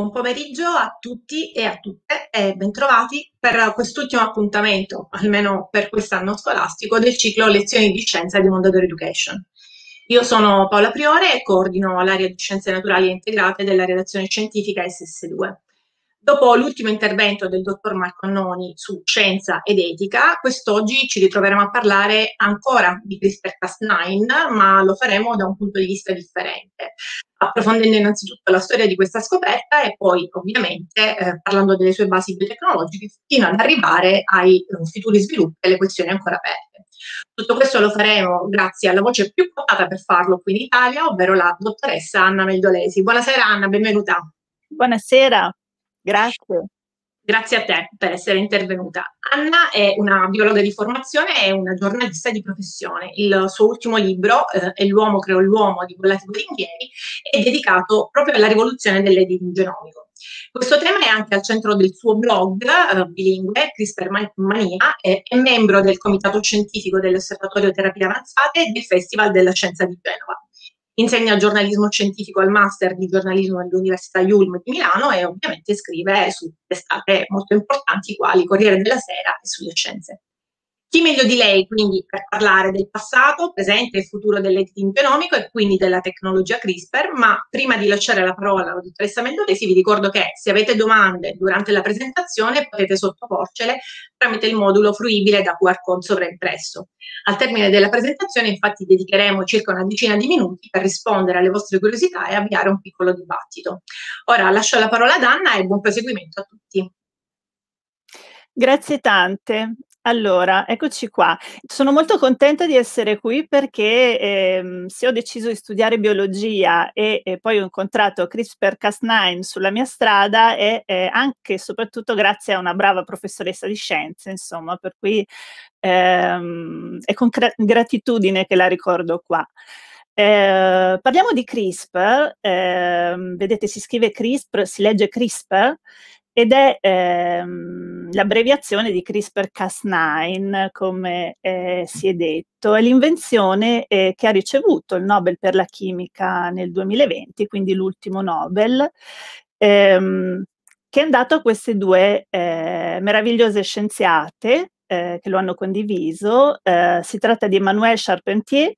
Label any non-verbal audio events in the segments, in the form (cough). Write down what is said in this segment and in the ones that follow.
Buon pomeriggio a tutti e a tutte e bentrovati per quest'ultimo appuntamento, almeno per quest'anno scolastico, del ciclo Lezioni di Scienza di Mondadori Education. Io sono Paola Priore e coordino l'area di Scienze Naturali Integrate della redazione scientifica SS2. Dopo l'ultimo intervento del dottor Marconnoni su scienza ed etica, quest'oggi ci ritroveremo a parlare ancora di CRISPR-Cas9, ma lo faremo da un punto di vista differente, approfondendo innanzitutto la storia di questa scoperta e poi ovviamente eh, parlando delle sue basi biotecnologiche fino ad arrivare ai futuri sviluppi e alle questioni ancora aperte. Tutto questo lo faremo grazie alla voce più quotata per farlo qui in Italia, ovvero la dottoressa Anna Meldolesi. Buonasera Anna, benvenuta. Buonasera, Grazie. Grazie a te per essere intervenuta. Anna è una biologa di formazione e una giornalista di professione. Il suo ultimo libro, eh, È l'uomo creò l'uomo di Bollati Boringhieri, è dedicato proprio alla rivoluzione dell'editing genomico. Questo tema è anche al centro del suo blog eh, bilingue, CRISPR Mania, e è membro del comitato scientifico dell'Osservatorio Terapie Avanzate e del Festival della Scienza di Genova insegna giornalismo scientifico al Master di giornalismo all'Università Ulm di Milano e ovviamente scrive su testate molto importanti quali Corriere della Sera e sulle scienze. Chi meglio di lei quindi per parlare del passato, presente e futuro dell'editing genomico e quindi della tecnologia CRISPR, ma prima di lasciare la parola alla dottoressa Mendolesi vi ricordo che se avete domande durante la presentazione potete sottoporcele tramite il modulo fruibile da QR code sovraimpresso. Al termine della presentazione infatti dedicheremo circa una decina di minuti per rispondere alle vostre curiosità e avviare un piccolo dibattito. Ora lascio la parola ad Anna e buon proseguimento a tutti. Grazie tante. Allora, eccoci qua. Sono molto contenta di essere qui perché ehm, se ho deciso di studiare biologia e, e poi ho incontrato CRISPR-Cas9 sulla mia strada è eh, anche e soprattutto grazie a una brava professoressa di scienze, insomma, per cui ehm, è con gratitudine che la ricordo qua. Eh, parliamo di CRISPR, eh, vedete si scrive CRISPR, si legge CRISPR ed è... Ehm, l'abbreviazione di CRISPR-Cas9, come eh, si è detto, è l'invenzione eh, che ha ricevuto il Nobel per la chimica nel 2020, quindi l'ultimo Nobel, ehm, che è andato a queste due eh, meravigliose scienziate, eh, che lo hanno condiviso. Eh, si tratta di Emmanuel Charpentier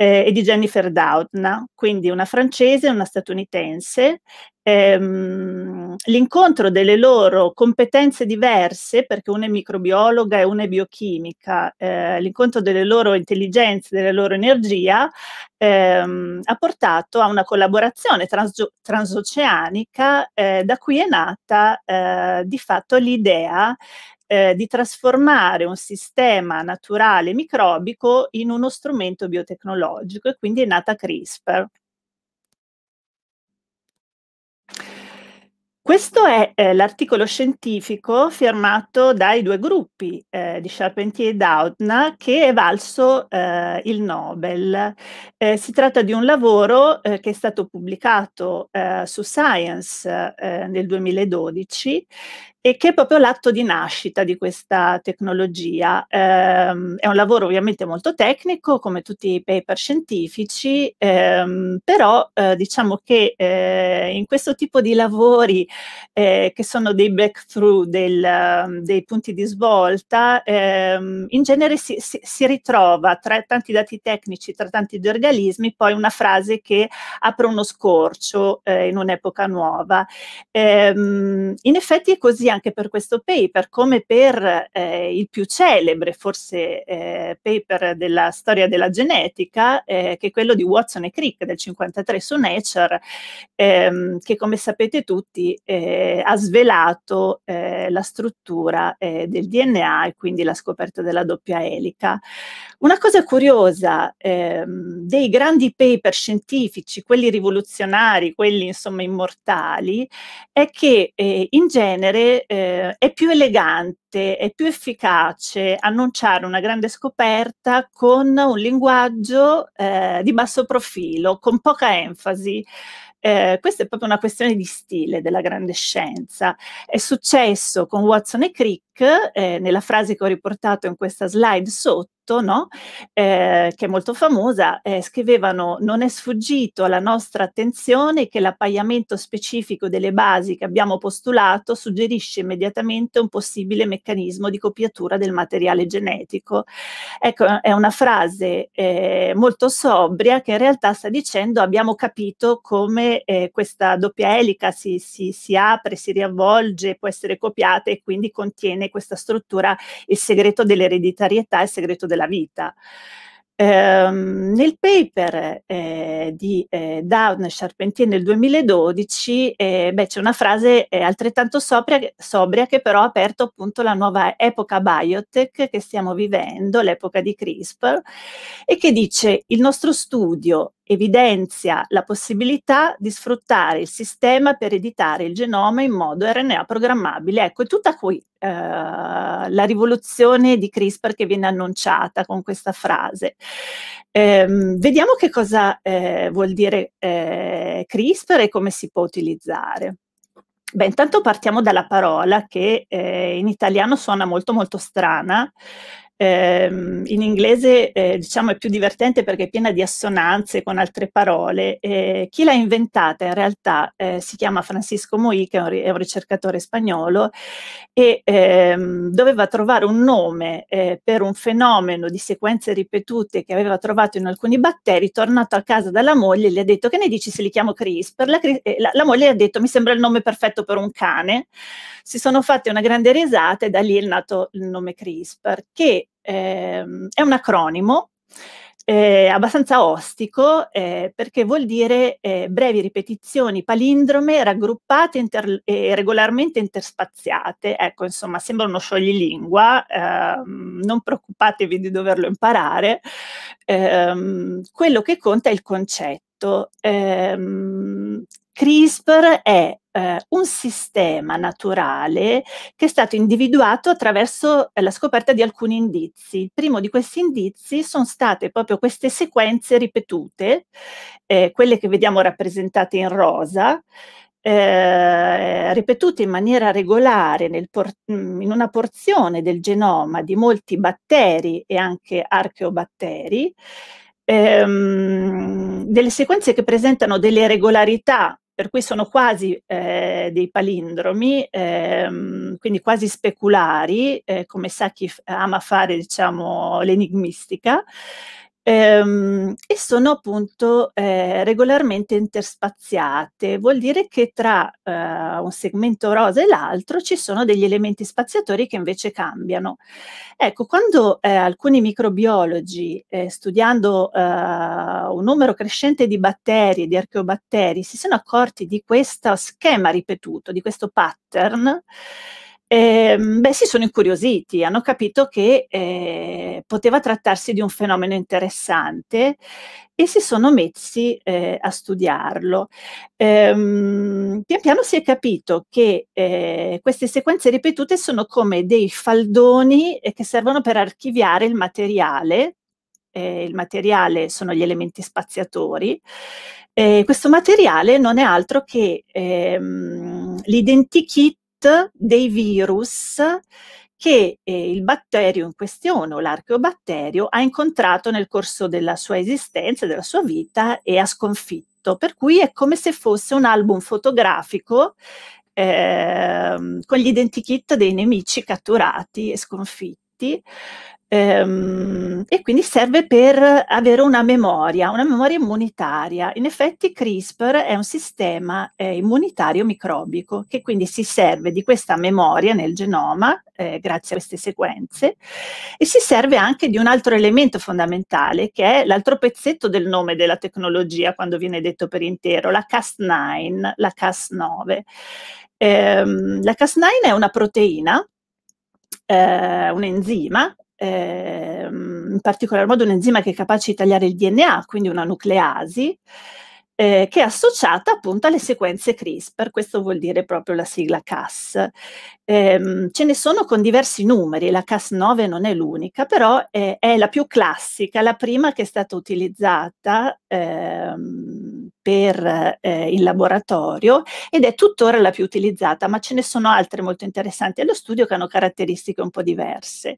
eh, e di Jennifer Doudna, quindi una francese e una statunitense. Ehm, l'incontro delle loro competenze diverse, perché una è microbiologa e una è biochimica, eh, l'incontro delle loro intelligenze, della loro energia, ehm, ha portato a una collaborazione trans- transoceanica, eh, da cui è nata eh, di fatto l'idea eh, di trasformare un sistema naturale microbico in uno strumento biotecnologico e quindi è nata CRISPR. Questo è eh, l'articolo scientifico firmato dai due gruppi eh, di Charpentier e Doudna che è valso eh, il Nobel. Eh, si tratta di un lavoro eh, che è stato pubblicato eh, su Science nel 2012 e che è proprio l'atto di nascita di questa tecnologia. Ehm, è un lavoro ovviamente molto tecnico, come tutti i paper scientifici, ehm, però eh, diciamo che eh, in questo tipo di lavori eh, che sono dei breakthrough, del, dei punti di svolta, ehm, in genere si, si, si, ritrova tra tanti dati tecnici, tra tanti gli organismi, poi una frase che apre uno scorcio eh, in un'epoca nuova. Ehm, in effetti è così anche per questo paper, come per eh, il più celebre forse eh, paper della storia della genetica, eh, che è quello di Watson e Crick del 53 su Nature, ehm, che come sapete tutti eh, ha svelato eh, la struttura eh, del DNA e quindi la scoperta della doppia elica. Una cosa curiosa ehm, dei grandi paper scientifici, quelli rivoluzionari, quelli insomma immortali, è che eh, in genere eh, è più elegante, è più efficace annunciare una grande scoperta con un linguaggio eh, di basso profilo, con poca enfasi. Eh, questa è proprio una questione di stile della grande scienza. È successo con Watson e Crick, eh, nella frase che ho riportato in questa slide sotto, tutto, no? eh, che è molto famosa, eh, scrivevano non è sfuggito alla nostra attenzione che l'appaiamento specifico delle basi che abbiamo postulato suggerisce immediatamente un possibile meccanismo di copiatura del materiale genetico. Ecco, è una frase eh, molto sobria che in realtà sta dicendo abbiamo capito come eh, questa doppia elica si, si, si apre, si riavvolge, può essere copiata e quindi contiene questa struttura il segreto dell'ereditarietà, il segreto della della vita. Eh, nel paper eh, di eh, Down Charpentier nel 2012 eh, beh, c'è una frase eh, altrettanto sobria, sobria, che però ha aperto appunto la nuova epoca biotech che stiamo vivendo, l'epoca di CRISPR, e che dice il nostro studio evidenzia la possibilità di sfruttare il sistema per editare il genoma in modo RNA programmabile. Ecco, è tutta qui eh, la rivoluzione di CRISPR che viene annunciata con questa frase. Eh, vediamo che cosa eh, vuol dire eh, CRISPR e come si può utilizzare. Beh, intanto partiamo dalla parola che eh, in italiano suona molto molto strana, ehm, in inglese eh, diciamo è più divertente perché è piena di assonanze con altre parole. Eh, chi l'ha inventata in realtà eh, si chiama Francisco Moì, che è un, è un ricercatore spagnolo, e ehm, doveva trovare un nome eh, per un fenomeno di sequenze ripetute che aveva trovato in alcuni batteri, tornato a casa dalla moglie, gli ha detto che ne dici se li chiamo CRISPR? La, eh, la, la moglie gli ha detto mi sembra il nome perfetto per un cane. Si sono fatte una grande risata e da lì è nato il nome CRISPR, che ehm, è un acronimo eh, abbastanza ostico eh, perché vuol dire eh, brevi ripetizioni palindrome raggruppate inter- e regolarmente interspaziate. Ecco, insomma, sembra uno scioglilingua, ehm, non preoccupatevi di doverlo imparare. Ehm, quello che conta è il concetto detto, ehm, CRISPR è eh, un sistema naturale che è stato individuato attraverso eh, la scoperta di alcuni indizi. Il primo di questi indizi sono state proprio queste sequenze ripetute, eh, quelle che vediamo rappresentate in rosa, eh, ripetute in maniera regolare mm, in una porzione del genoma di molti batteri e anche archeobatteri, ehm, delle sequenze che presentano delle regolarità, per cui sono quasi eh, dei palindromi, ehm, quindi quasi speculari, eh, come sa chi ama fare diciamo, l'enigmistica, ehm, e sono appunto eh, regolarmente interspaziate. Vuol dire che tra eh, un segmento rosa e l'altro ci sono degli elementi spaziatori che invece cambiano. Ecco, quando eh, alcuni microbiologi, eh, studiando eh, un numero crescente di batteri, di archeobatteri, si sono accorti di questo schema ripetuto, di questo pattern, eh, beh, si sono incuriositi, hanno capito che eh, poteva trattarsi di un fenomeno interessante e si sono messi eh, a studiarlo. Ehm, pian piano si è capito che eh, queste sequenze ripetute sono come dei faldoni eh, che servono per archiviare il materiale. Eh, il materiale sono gli elementi spaziatori. questo materiale non è altro che ehm, l'identichit dei virus che eh, il batterio in questione o l'archeobatterio ha incontrato nel corso della sua esistenza, della sua vita e ha sconfitto. Per cui è come se fosse un album fotografico eh, con gli identikit dei nemici catturati e sconfitti Ehm, e quindi serve per avere una memoria, una memoria immunitaria. In effetti CRISPR è un sistema eh, immunitario microbico che quindi si serve di questa memoria nel genoma, eh, grazie a queste sequenze, e si serve anche di un altro elemento fondamentale che è l'altro pezzetto del nome della tecnologia quando viene detto per intero, la Cas9, la Cas9. Ehm, la Cas9 è una proteina eh, un enzima ehm, in particolar modo un enzima che è capace di tagliare il DNA, quindi una nucleasi, eh, che è associata appunto alle sequenze CRISPR, questo vuol dire proprio la sigla Cas. Ehm, ce ne sono con diversi numeri, la CAS 9 non è l'unica, però è, è, la più classica, la prima che è stata utilizzata ehm, per eh, il laboratorio ed è tuttora la più utilizzata, ma ce ne sono altre molto interessanti allo studio che hanno caratteristiche un po' diverse.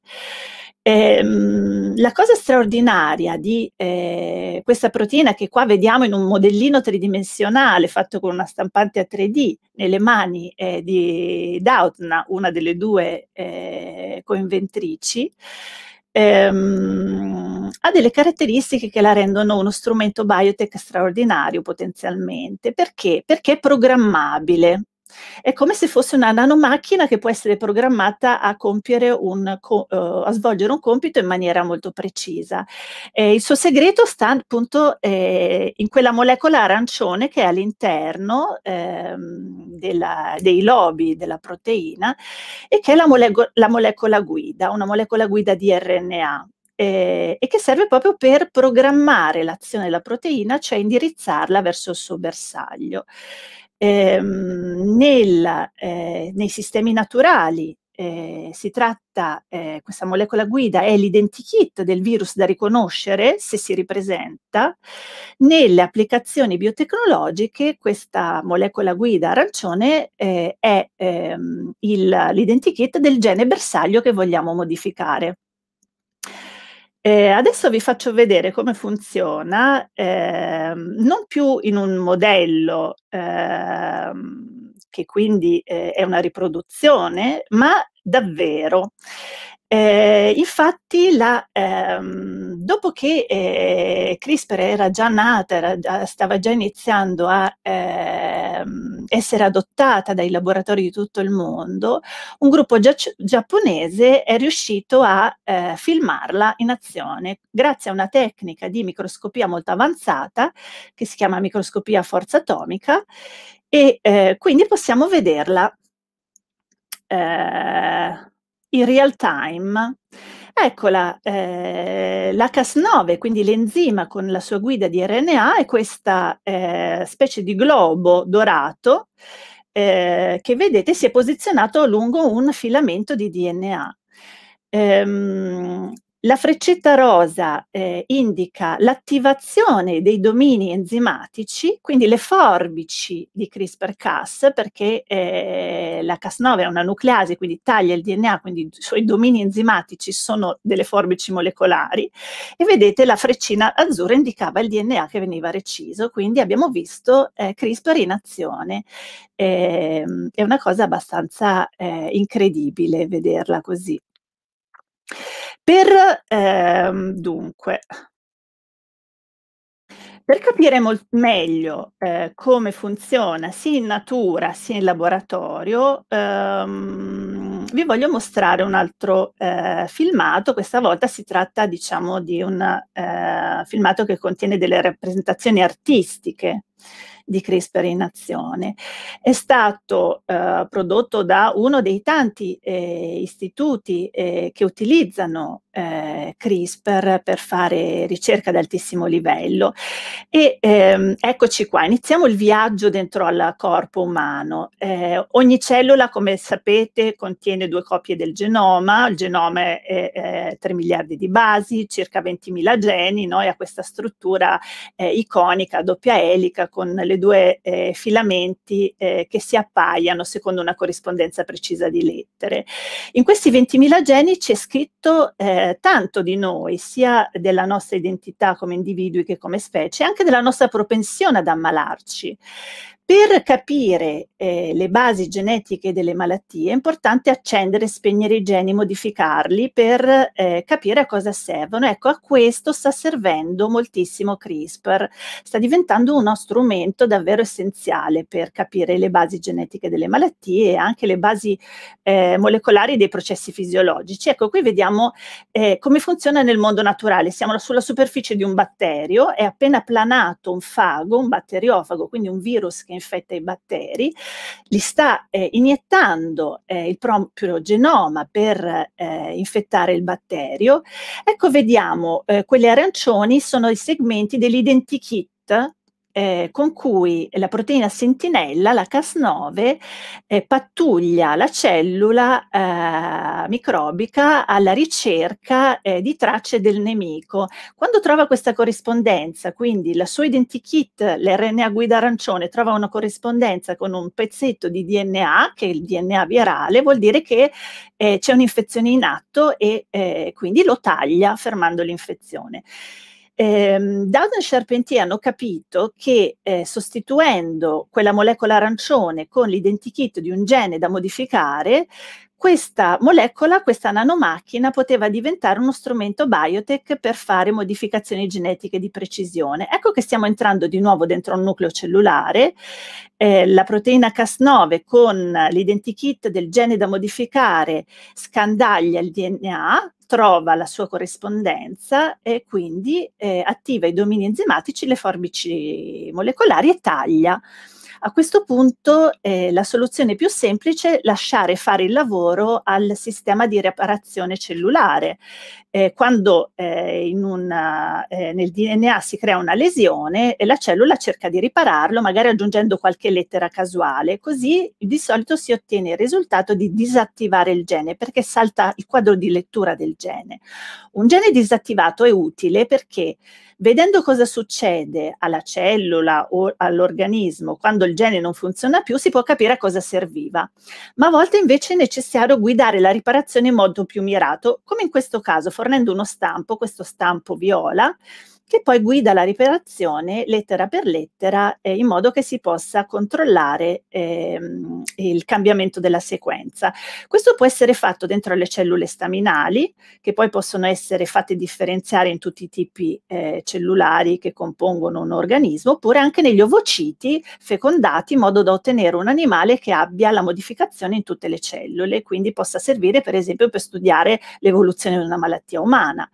Ehm, la cosa straordinaria di eh, questa proteina che qua vediamo in un modellino tridimensionale fatto con una stampante a 3D nelle mani eh, di Doudna, una, delle due eh, coinventrici, ehm, ha delle caratteristiche che la rendono uno strumento biotech straordinario potenzialmente. Perché? Perché è programmabile. È come se fosse una nanomacchina che può essere programmata a, un, eh, a svolgere un compito in maniera molto precisa. Eh, il suo segreto sta appunto eh, in quella molecola arancione che è all'interno eh, dei lobi della proteina e che è la, mole la molecola guida, una molecola guida di RNA e che serve proprio per programmare l'azione della proteina, cioè indirizzarla verso il suo bersaglio. Ehm, nel, eh, nei sistemi naturali eh, si tratta, eh, questa molecola guida è l'identikit del virus da riconoscere se si ripresenta. Nelle applicazioni biotecnologiche questa molecola guida arancione eh, è ehm, l'identikit del gene bersaglio che vogliamo modificare. Eh, adesso vi faccio vedere come funziona, eh, non più in un modello eh, che quindi eh, è una riproduzione, ma davvero. Eh, infatti, la, ehm, dopo che eh, CRISPR era già nata, era stava già iniziando a ehm, essere adottata dai laboratori di tutto il mondo, un gruppo gia- giapponese è riuscito a eh, filmarla in azione grazie a una tecnica di microscopia molto avanzata che si chiama microscopia a forza atomica e eh, quindi possiamo vederla eh, in real time, eccola, eh, l'Has9, quindi l'enzima con la sua guida di RNA, è questa eh, specie di globo dorato eh, che vedete si è posizionato lungo un filamento di DNA. Ehm, la freccetta rosa eh, indica l'attivazione dei domini enzimatici, quindi le forbici di CRISPR-Cas, perché eh, la Cas9 è una nucleasi, quindi taglia il DNA, quindi i suoi domini enzimatici sono delle forbici molecolari. E vedete la freccina azzurra indicava il DNA che veniva reciso, quindi abbiamo visto eh, CRISPR in azione. Ehm, è una cosa abbastanza eh, incredibile vederla così. Per, ehm, dunque, per capire mol- meglio eh, come funziona sia in natura sia in laboratorio, ehm, vi voglio mostrare un altro eh, filmato. Questa volta si tratta, diciamo, di un eh, filmato che contiene delle rappresentazioni artistiche di CRISPR in azione. È stato eh, prodotto da uno dei tanti eh, istituti eh, che utilizzano eh, CRISPR per fare ricerca ad altissimo livello. E ehm, eccoci qua, iniziamo il viaggio dentro al corpo umano. Eh, ogni cellula, come sapete, contiene due copie del genoma, il genoma è, è 3 miliardi di basi, circa 20.000 geni, no? e ha questa struttura eh, iconica a doppia elica con le due eh, filamenti eh, che si appaiano secondo una corrispondenza precisa di lettere. In questi 20.000 geni c'è scritto eh, eh, tanto di noi, sia della nostra identità come individui che come specie, anche della nostra propensione ad ammalarci. Per capire eh, le basi genetiche delle malattie è importante accendere e spegnere i geni, modificarli per eh, capire a cosa servono. Ecco, a questo sta servendo moltissimo CRISPR, sta diventando uno strumento davvero essenziale per capire le basi genetiche delle malattie e anche le basi eh, molecolari dei processi fisiologici. Ecco, qui vediamo eh, come funziona nel mondo naturale. Siamo sulla superficie di un batterio, è appena planato un fago, un batteriofago, quindi un virus che infetta i batteri, li sta eh, iniettando eh, il proprio genoma per eh, infettare il batterio. Ecco, vediamo, eh, quelli arancioni sono i segmenti dell'identikit eh, con cui la proteina sentinella, la Cas9, eh, pattuglia la cellula eh, microbica alla ricerca eh, di tracce del nemico. Quando trova questa corrispondenza, quindi la sua identikit, l'RNA guida arancione, trova una corrispondenza con un pezzetto di DNA, che è il DNA virale, vuol dire che eh, c'è un'infezione in atto e eh, quindi lo taglia fermando l'infezione ehm, Dowd e Charpentier hanno capito che eh, sostituendo quella molecola arancione con l'identikit di un gene da modificare, questa molecola, questa nanomacchina, poteva diventare uno strumento biotech per fare modificazioni genetiche di precisione. Ecco che stiamo entrando di nuovo dentro un nucleo cellulare. Eh, la proteina Cas9 con l'identikit del gene da modificare scandaglia il DNA, trova la sua corrispondenza e quindi eh, attiva i domini enzimatici, le forbici molecolari e taglia a questo punto eh, la soluzione più semplice è lasciare fare il lavoro al sistema di riparazione cellulare. Eh, quando eh, una, eh, nel DNA si crea una lesione e la cellula cerca di ripararlo, magari aggiungendo qualche lettera casuale, così di solito si ottiene il risultato di disattivare il gene perché salta il quadro di lettura del gene. Un gene disattivato è utile perché Vedendo cosa succede alla cellula o all'organismo quando il gene non funziona più, si può capire a cosa serviva. Ma a volte invece è necessario guidare la riparazione in modo più mirato, come in questo caso fornendo uno stampo, questo stampo viola, che poi guida la riparazione lettera per lettera eh, in modo che si possa controllare ehm, il cambiamento della sequenza. Questo può essere fatto dentro le cellule staminali, che poi possono essere fatte differenziare in tutti i tipi eh, cellulari che compongono un organismo, oppure anche negli ovociti fecondati in modo da ottenere un animale che abbia la modificazione in tutte le cellule, quindi possa servire per esempio per studiare l'evoluzione di una malattia umana.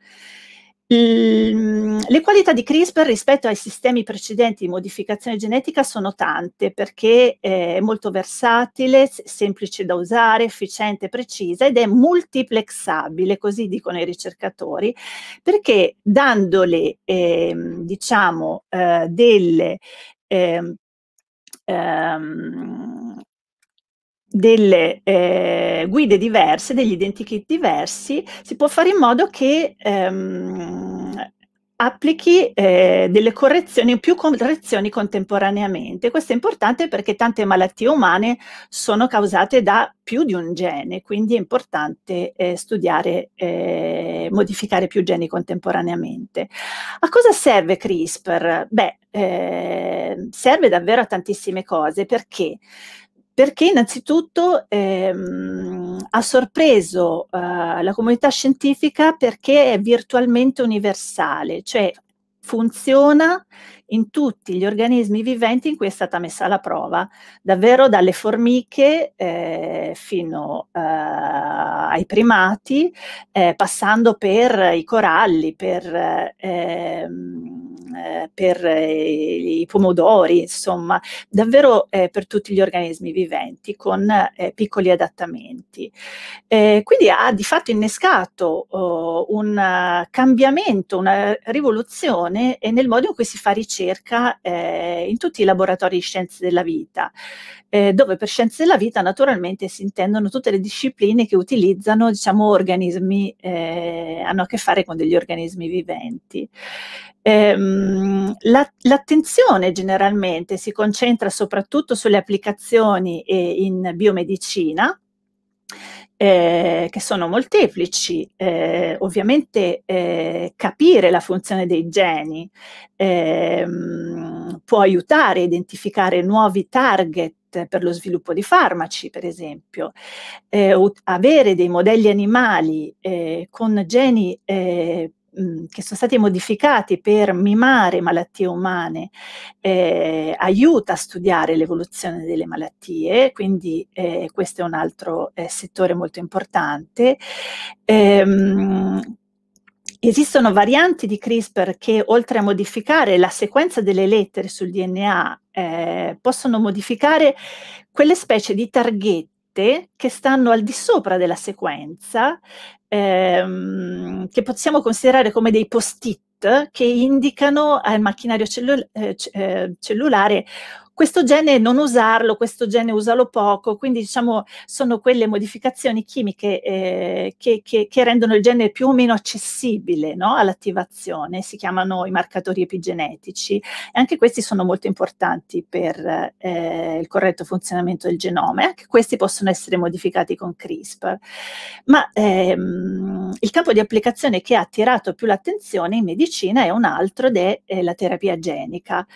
Ehm, le qualità di CRISPR rispetto ai sistemi precedenti di modificazione genetica sono tante perché eh, è molto versatile, semplice da usare, efficiente, precisa ed è multiplexabile, così dicono i ricercatori, perché dandole eh, diciamo eh, delle eh, ehm, ehm delle eh, guide diverse, degli identikit diversi, si può fare in modo che ehm, applichi eh, delle correzioni, più correzioni contemporaneamente. Questo è importante perché tante malattie umane sono causate da più di un gene, quindi è importante eh, studiare, eh, modificare più geni contemporaneamente. A cosa serve CRISPR? Beh, eh, serve davvero a tantissime cose perché perché innanzitutto ehm, ha sorpreso eh, la comunità scientifica perché è virtualmente universale, cioè funziona in tutti gli organismi viventi in cui è stata messa alla prova, davvero dalle formiche eh, fino eh, ai primati, eh, passando per i coralli, per... Eh, ehm, eh, per eh, i pomodori, insomma, davvero eh, per tutti gli organismi viventi con piccoli adattamenti. quindi ha di fatto innescato oh, un cambiamento, una rivoluzione nel modo in cui si fa ricerca in tutti i laboratori di scienze della vita, dove per scienze della vita naturalmente si intendono tutte le discipline che utilizzano diciamo, organismi, eh, hanno a che fare con degli organismi viventi. Ehm, la, l'attenzione generalmente si concentra soprattutto sulle applicazioni eh, in biomedicina, eh, che sono molteplici, eh, ovviamente eh, capire la funzione dei geni ehm, può aiutare a identificare nuovi target per lo sviluppo di farmaci, per esempio, eh, avere dei modelli animali eh, con geni eh, Mhmm, che sono stati modificati per mimare malattie umane eh, aiuta a studiare l'evoluzione delle malattie, quindi eh, questo è un altro eh, settore molto importante. Ehm, Esistono varianti di CRISPR che, oltre a modificare la sequenza delle lettere sul DNA, eh, possono modificare quelle specie di targhette che stanno al di sopra della sequenza ehm, che possiamo considerare come dei post-it che indicano al macchinario cellula eh, eh, cellulare questo gene non usarlo, questo gene usalo poco, quindi diciamo sono quelle modificazioni chimiche eh, che, che, che, rendono il gene più o meno accessibile no? all'attivazione, si chiamano i marcatori epigenetici e anche questi sono molto importanti per eh, il corretto funzionamento del genoma e anche questi possono essere modificati con CRISPR. Ma ehm, il campo di applicazione che ha attirato più l'attenzione in medicina è un altro ed è eh, la terapia genica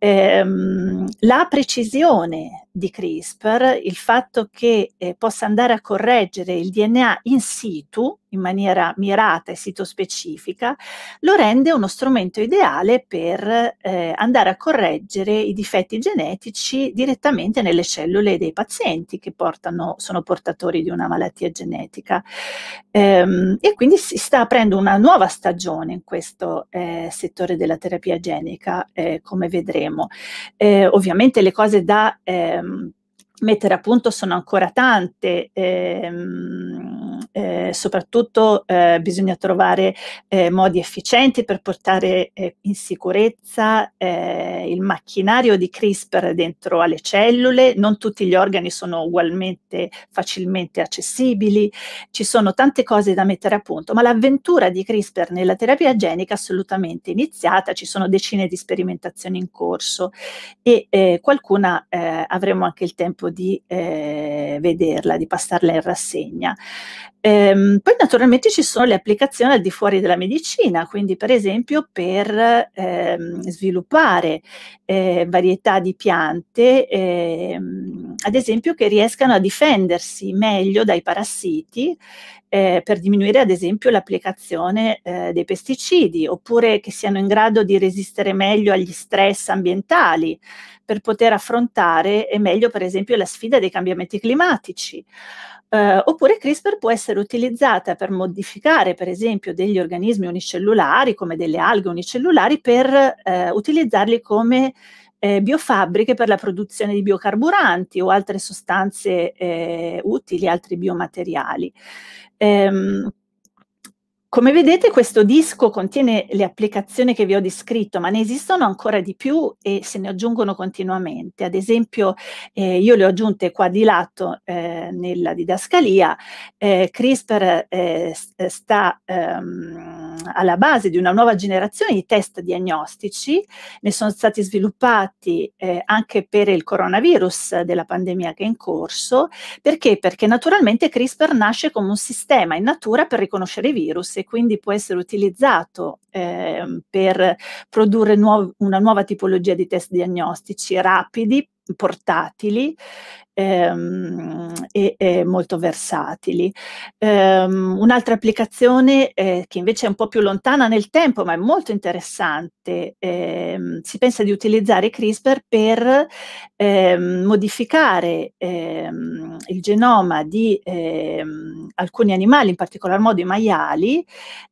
ehm, la precisione di CRISPR, il fatto che eh, possa andare a correggere il DNA in situ, in maniera mirata e sito-specifica, lo rende uno strumento ideale per eh, andare a correggere i difetti genetici direttamente nelle cellule dei pazienti che portano, sono portatori di una malattia genetica. Ehm, e quindi si sta aprendo una nuova stagione in questo eh, settore della terapia genica, eh, come vedremo. Eh, ovviamente le cose da ehm, mettere a punto sono ancora tante. Ehm, eh, soprattutto eh, bisogna trovare eh, modi efficienti per portare eh, in sicurezza eh, il macchinario di CRISPR dentro alle cellule, non tutti gli organi sono ugualmente facilmente accessibili, ci sono tante cose da mettere a punto, ma l'avventura di CRISPR nella terapia genica è assolutamente iniziata, ci sono decine di sperimentazioni in corso e eh, qualcuna avremo anche il tempo di vederla, di passarla in rassegna. Ehm, poi naturalmente ci sono le applicazioni al di fuori della medicina, quindi per esempio per ehm, sviluppare eh, varietà di piante ehm, ad esempio che riescano a difendersi meglio dai parassiti eh, per diminuire ad esempio l'applicazione eh, dei pesticidi oppure che siano in grado di resistere meglio agli stress ambientali per poter affrontare meglio per esempio la sfida dei cambiamenti climatici. Eh, oppure CRISPR può essere utilizzata per modificare per esempio degli organismi unicellulari come delle alghe unicellulari per eh, utilizzarli come eh, biofabbriche per la produzione di biocarburanti o altre sostanze eh, utili, altri biomateriali. Ehm, come vedete questo disco contiene le applicazioni che vi ho descritto, ma ne esistono ancora di più e se ne aggiungono continuamente. Ad esempio, eh, io le ho aggiunte qua di lato eh, nella didascalia, eh, CRISPR eh, eh, sta... Ehm, alla base di una nuova generazione di test diagnostici, ne sono stati sviluppati eh, anche per il coronavirus della pandemia che è in corso, perché? Perché naturalmente CRISPR nasce come un sistema in natura per riconoscere i virus e quindi può essere utilizzato eh, per produrre nuov una nuova tipologia di test diagnostici rapidi, portatili Ehm, e, e, molto versatili. Ehm, un'altra applicazione eh, che invece è un po' più lontana nel tempo, ma è molto interessante, ehm, si pensa di utilizzare CRISPR per ehm, modificare ehm, il genoma di alcuni animali, in particolar modo i maiali,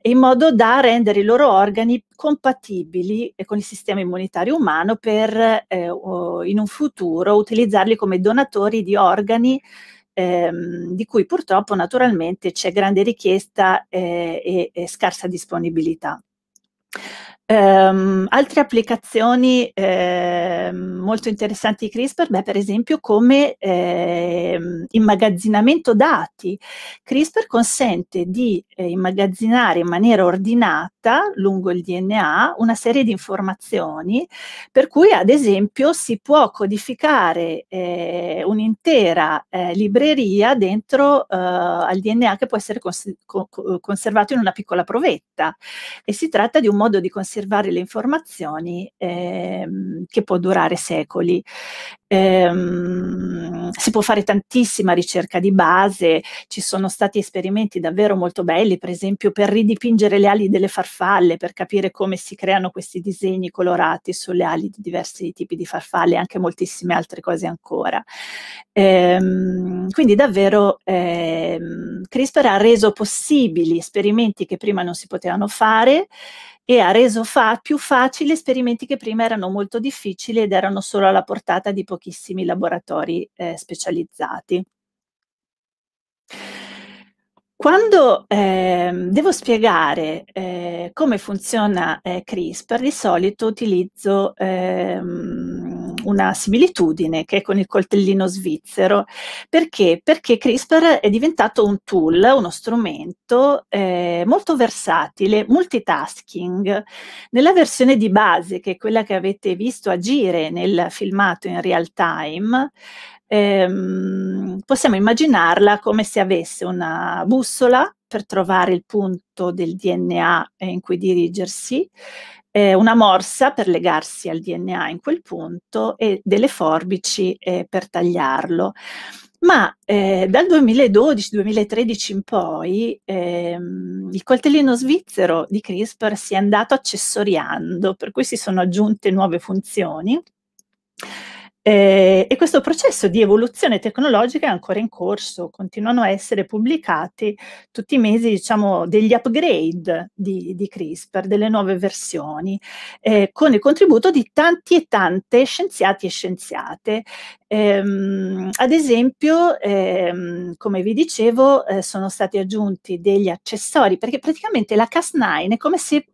in modo da rendere i loro organi compatibili con il sistema immunitario umano per eh, in un futuro utilizzarli come donatori tumori di organi ehm, di cui purtroppo naturalmente c'è grande richiesta eh, e, e scarsa disponibilità. Um, altre applicazioni eh, molto interessanti di CRISPR, beh, per esempio come eh, immagazzinamento dati. CRISPR consente di eh, immagazzinare in maniera ordinata lungo il DNA una serie di informazioni per cui ad esempio si può codificare eh, un'intera eh, libreria dentro eh, al DNA che può essere cons co conservato in una piccola provetta e si tratta di un modo di conservare conservare le informazioni ehm, che può durare secoli. Ehm, si può fare tantissima ricerca di base, ci sono stati esperimenti davvero molto belli, per esempio per ridipingere le ali delle farfalle, per capire come si creano questi disegni colorati sulle ali di diversi tipi di farfalle e anche moltissime altre cose ancora. Ehm, quindi davvero ehm, CRISPR ha reso possibili esperimenti che prima non si potevano fare e ha reso fa più facili esperimenti che prima erano molto difficili ed erano solo alla portata di pochi pochissimi laboratori eh, specializzati. Quando eh, devo spiegare eh, come funziona eh, CRISPR, di solito utilizzo ehm, una similitudine che è con il coltellino svizzero. Perché? Perché CRISPR è diventato un tool, uno strumento eh, molto versatile, multitasking. Nella versione di base, che è quella che avete visto agire nel filmato in real time, ehm, possiamo immaginarla come se avesse una bussola per trovare il punto del DNA eh, in cui dirigersi, eh, una morsa per legarsi al DNA in quel punto e delle forbici eh, per tagliarlo. Ma eh, dal 2012-2013 in poi ehm, il coltellino svizzero di CRISPR si è andato accessoriando, per cui si sono aggiunte nuove funzioni eh, e questo processo di evoluzione tecnologica è ancora in corso, continuano a essere pubblicati tutti i mesi diciamo, degli upgrade di, di CRISPR, delle nuove versioni, eh, con il contributo di tanti e tante scienziati e scienziate. Ehm, ad esempio, ehm, come vi dicevo, eh, sono stati aggiunti degli accessori, perché praticamente la Cas9 è come se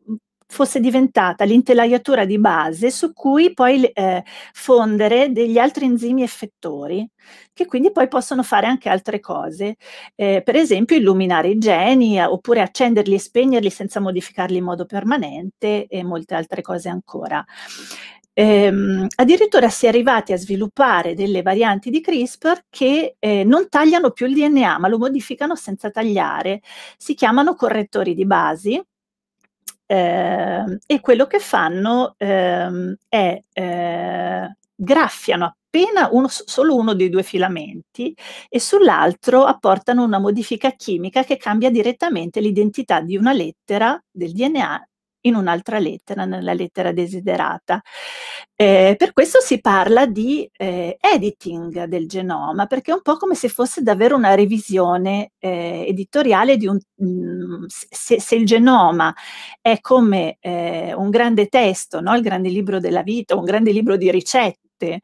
fosse diventata l'intelaiatura di base su cui poi eh, fondere degli altri enzimi effettori, che quindi poi possono fare anche altre cose, eh, per esempio illuminare i geni, eh, oppure accenderli e spegnerli senza modificarli in modo permanente e molte altre cose ancora. Ehm, addirittura si è arrivati a sviluppare delle varianti di CRISPR che eh, non tagliano più il DNA, ma lo modificano senza tagliare. Si chiamano correttori di basi eh, e quello che fanno eh, è eh, graffiano appena uno, solo uno dei due filamenti e sull'altro apportano una modifica chimica che cambia direttamente l'identità di una lettera del DNA in un'altra lettera, nella lettera desiderata. Eh, per questo si parla di eh, editing del genoma, perché è un po' come se fosse davvero una revisione eh, editoriale di un... Mm, se, se, il genoma è come eh, un grande testo, no? il grande libro della vita, un grande libro di ricette, vivente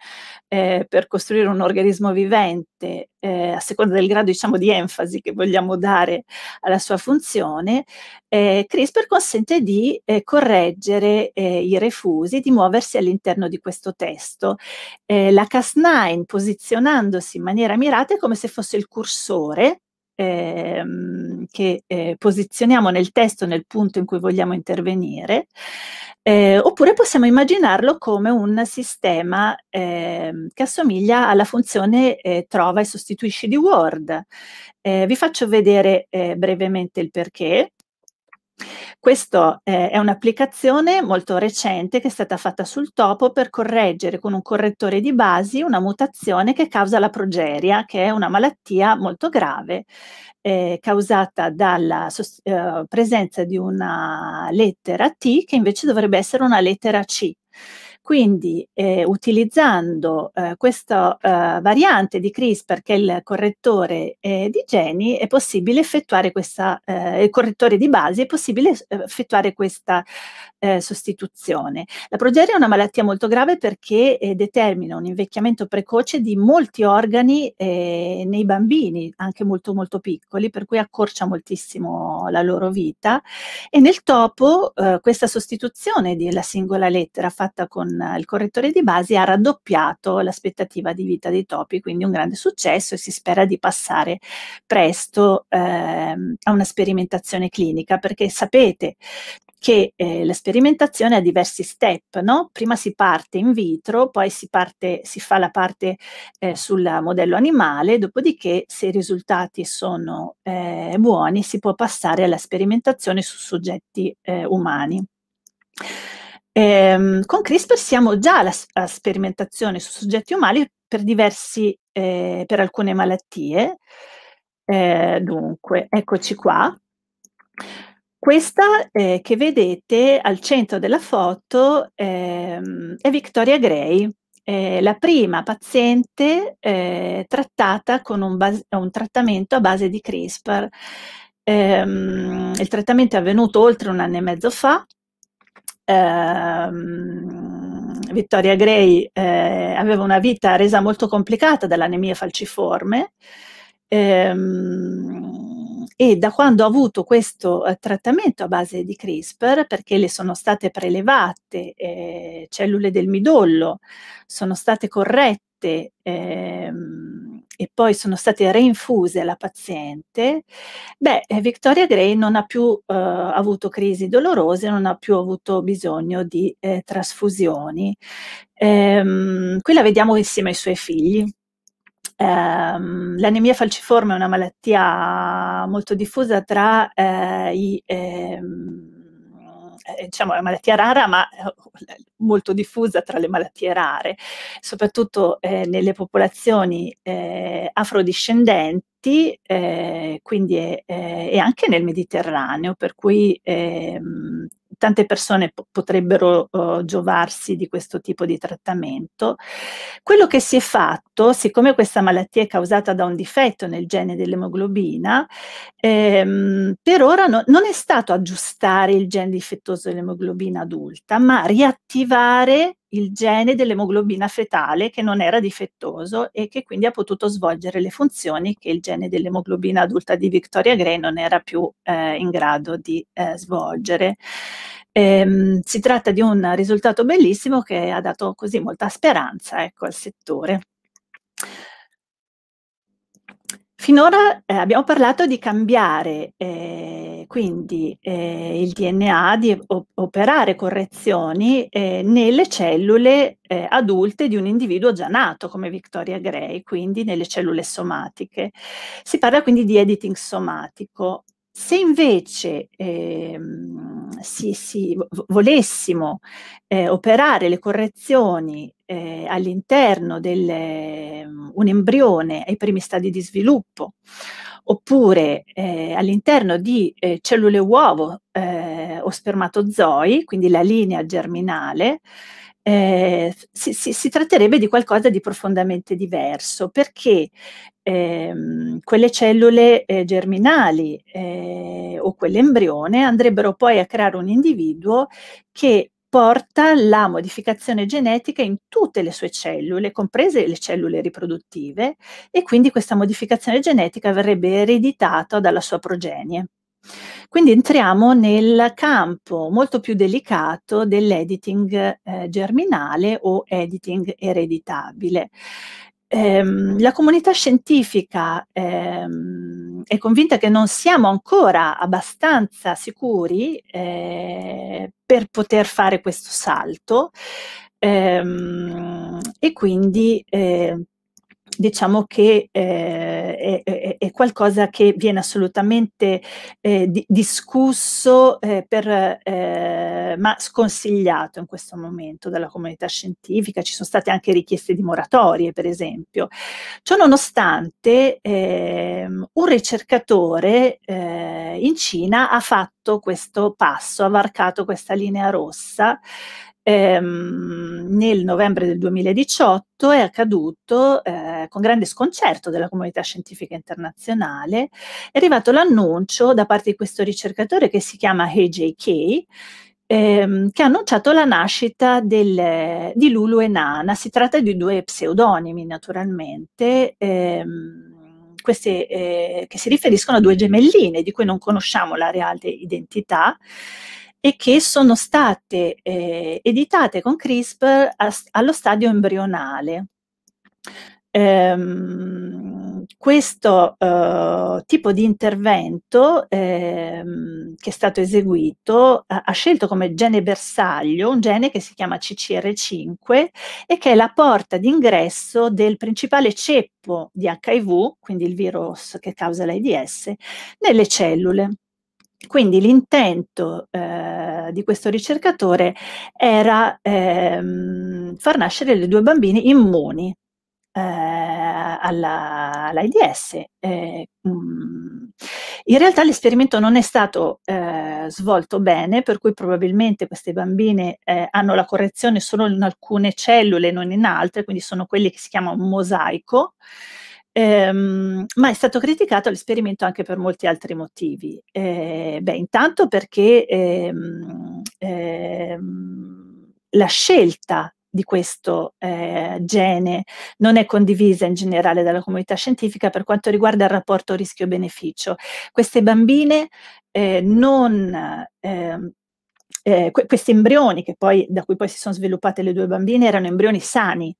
eh, per costruire un organismo vivente, eh, a seconda del grado diciamo, di enfasi che vogliamo dare alla sua funzione, eh, CRISPR consente di eh, correggere eh, i refusi, di muoversi all'interno di questo testo. Eh, la Cas9, posizionandosi in maniera mirata, è come se fosse il cursore ehm, che eh, posizioniamo nel testo nel punto in cui vogliamo intervenire, eh, oppure possiamo immaginarlo come un sistema ehm, che assomiglia alla funzione eh, trova e sostituisci di Word. Eh, vi faccio vedere eh, brevemente il perché. Questa eh, è un'applicazione molto recente che è stata fatta sul topo per correggere con un correttore di basi una mutazione che causa la progeria, che è una malattia molto grave eh, causata dalla eh, presenza di una lettera T che invece dovrebbe essere una lettera C. Quindi eh, utilizzando eh, questa eh, variante di CRISPR che è il correttore di geni è possibile effettuare questa, eh, il correttore di basi è possibile eh, effettuare questa eh, sostituzione. La progeria è una malattia molto grave perché determina un invecchiamento precoce di molti organi nei bambini, anche molto molto piccoli, per cui accorcia moltissimo la loro vita e nel topo questa sostituzione della singola lettera fatta con il correttore di base ha raddoppiato l'aspettativa di vita dei topi, quindi un grande successo e si spera di passare presto eh, a una sperimentazione clinica, perché sapete che eh, la sperimentazione ha diversi step, no? Prima si parte in vitro, poi si, parte, si fa la parte eh, sul modello animale, dopodiché se i risultati sono eh, buoni si può passare alla sperimentazione su soggetti eh, umani. Ehm, con CRISPR siamo già alla, alla, sperimentazione su soggetti umani per, diversi, eh, per alcune malattie. Eh, dunque, eccoci qua. Questa eh, che vedete al centro della foto ehm, è Victoria Gray, eh, la prima paziente eh, trattata con un, un, trattamento a base di CRISPR. Eh, il trattamento è avvenuto oltre un anno e mezzo fa ehm, Vittoria Gray eh, aveva una vita resa molto complicata dall'anemia falciforme ehm, e da quando ha avuto questo eh, trattamento a base di CRISPR, perché le sono state prelevate eh, cellule del midollo, sono state corrette. Ehm, e poi sono state reinfuse alla paziente, beh, eh, Victoria Gray non ha più eh, avuto crisi dolorose, non ha più avuto bisogno di eh, trasfusioni. Ehm, qui la vediamo insieme ai suoi figli. Ehm, l'anemia falciforme è una malattia molto diffusa tra eh, i... Ehm, eh, diciamo, è una malattia rara, ma eh, molto diffusa tra le malattie rare, soprattutto eh, nelle popolazioni eh, afrodiscendenti eh, quindi eh, e anche nel Mediterraneo, per cui ehm, tante persone po potrebbero uh, giovarsi di questo tipo di trattamento. Quello che si è fatto, siccome questa malattia è causata da un difetto nel gene dell'emoglobina, ehm, per ora no, non è stato aggiustare il gene difettoso dell'emoglobina adulta, ma riattivare il gene dell'emoglobina fetale che non era difettoso e che quindi ha potuto svolgere le funzioni che il gene dell'emoglobina adulta di Victoria Gray non era più eh, in grado di eh, svolgere. Ehm, si tratta di un risultato bellissimo che ha dato così molta speranza ecco, al settore. Finora eh, abbiamo parlato di cambiare eh, quindi eh, il DNA, di operare correzioni eh, nelle cellule eh, adulte di un individuo già nato, come Victoria Gray, quindi nelle cellule somatiche. Si parla quindi di editing somatico. Se invece ehm, si, si volessimo eh, operare le correzioni eh, all'interno di mm, un embrione ai primi stadi di sviluppo, oppure eh, all'interno di eh, cellule uovo eh, o spermatozoi, quindi la linea germinale, eh, si, si, si, tratterebbe di qualcosa di profondamente diverso perché ehm, quelle cellule eh, germinali eh, o quell'embrione andrebbero poi a creare un individuo che porta la modificazione genetica in tutte le sue cellule, comprese le cellule riproduttive, e quindi questa modificazione genetica verrebbe ereditata dalla sua progenie. Quindi entriamo nel campo molto più delicato dell'editing eh, germinale o editing ereditabile. Ehm, la comunità scientifica ehm, è convinta che non siamo ancora abbastanza sicuri eh, per poter fare questo salto ehm, e quindi eh, diciamo che eh, è, è, qualcosa che viene assolutamente eh, di, discusso, eh, per, eh, ma sconsigliato in questo momento dalla comunità scientifica. Ci sono state anche richieste di moratorie, per esempio. Ciononostante, ehm, un ricercatore eh, in Cina ha fatto questo passo, ha varcato questa linea rossa ehm, nel novembre del 2018 è accaduto eh, con grande sconcerto della comunità scientifica internazionale, è arrivato l'annuncio da parte di questo ricercatore che si chiama AJK, ehm, che ha annunciato la nascita del, di Lulu e Nana. Si tratta di due pseudonimi naturalmente. Ehm, queste, eh, che si riferiscono a due gemelline di cui non conosciamo la reale identità e che sono state eh, editate con CRISPR a, allo stadio embrionale. Ehm, questo eh, tipo di intervento ehm, che è stato eseguito ha, ha scelto come gene bersaglio un gene che si chiama CCR5 e che è la porta d'ingresso del principale ceppo di HIV, quindi il virus che causa l'AIDS, nelle cellule. Quindi l'intento eh, di questo ricercatore era ehm, far nascere le due bambine immuni eh, all'AIDS. Eh, mm. in realtà l'esperimento non è stato eh, svolto bene, per cui probabilmente queste bambine eh, hanno la correzione solo in alcune cellule, non in altre, quindi sono quelli che si chiamano mosaico. Ehm, ma è stato criticato l'esperimento anche per molti altri motivi. Eh, beh, intanto perché ehm, ehm, la scelta di questo eh, gene non è condivisa in generale dalla comunità scientifica per quanto riguarda il rapporto rischio-beneficio. Queste bambine eh, non eh, eh, que questi embrioni, poi, da cui poi si sono sviluppate le due bambine, erano embrioni sani,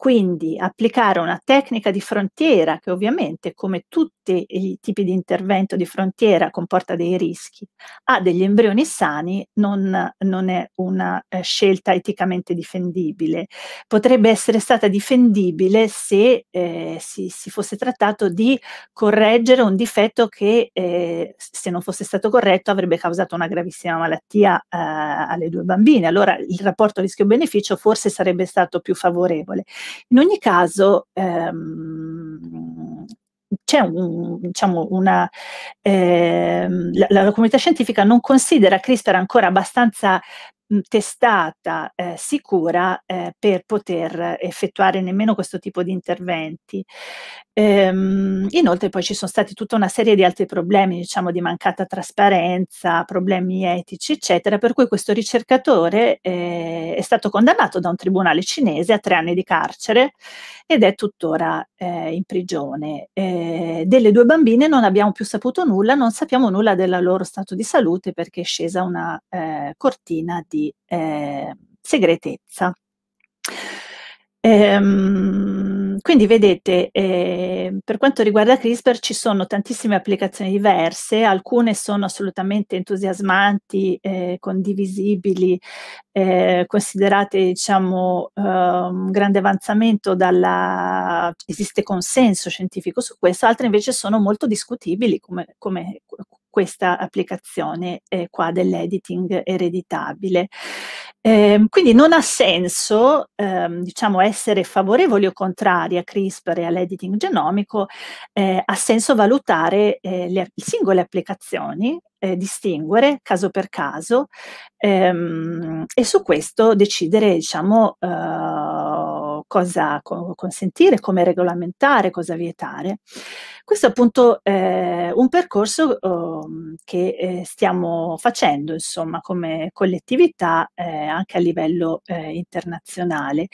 quindi applicare una tecnica di frontiera che ovviamente, come tutti i tipi di intervento di frontiera, comporta dei rischi, a degli embrioni sani non, non è una eh, scelta eticamente difendibile. Potrebbe essere stata difendibile se eh, si, si, fosse trattato di correggere un difetto che, eh, se non fosse stato corretto, avrebbe causato una gravissima malattia eh, alle due bambine. Allora il rapporto rischio-beneficio forse sarebbe stato più favorevole. In ogni caso, ehm, c'è un, diciamo una, eh, la, la, comunità scientifica non considera CRISPR ancora abbastanza Mhmm, testata eh, sicura eh, per poter effettuare nemmeno questo tipo di interventi. Ehm, inoltre poi ci sono stati tutta una serie di altri problemi, diciamo di mancata trasparenza, problemi etici, eccetera, per cui questo ricercatore eh, è stato condannato da un tribunale cinese a tre anni di carcere ed è tuttora eh, in prigione. Eh, delle due bambine non abbiamo più saputo nulla, non sappiamo nulla del loro stato di salute perché è scesa una eh, cortina di di eh, segretezza. Ehm, quindi vedete, eh, per quanto riguarda CRISPR ci sono tantissime applicazioni diverse, alcune sono assolutamente entusiasmanti, eh, condivisibili, eh, considerate diciamo, ehm, un grande avanzamento dalla... esiste consenso scientifico su questo, altre invece sono molto discutibili come, come questa applicazione eh, qua dell'editing ereditabile. Eh, quindi non ha senso ehm, diciamo essere favorevoli o contrari a CRISPR e all'editing genomico, eh, ha senso valutare eh, le singole applicazioni eh, distinguere caso per caso ehm, e su questo decidere diciamo eh, cosa co consentire, come regolamentare, cosa vietare. Questo è appunto eh, un percorso oh, che eh, stiamo facendo, insomma, come collettività eh, anche a livello eh, internazionale.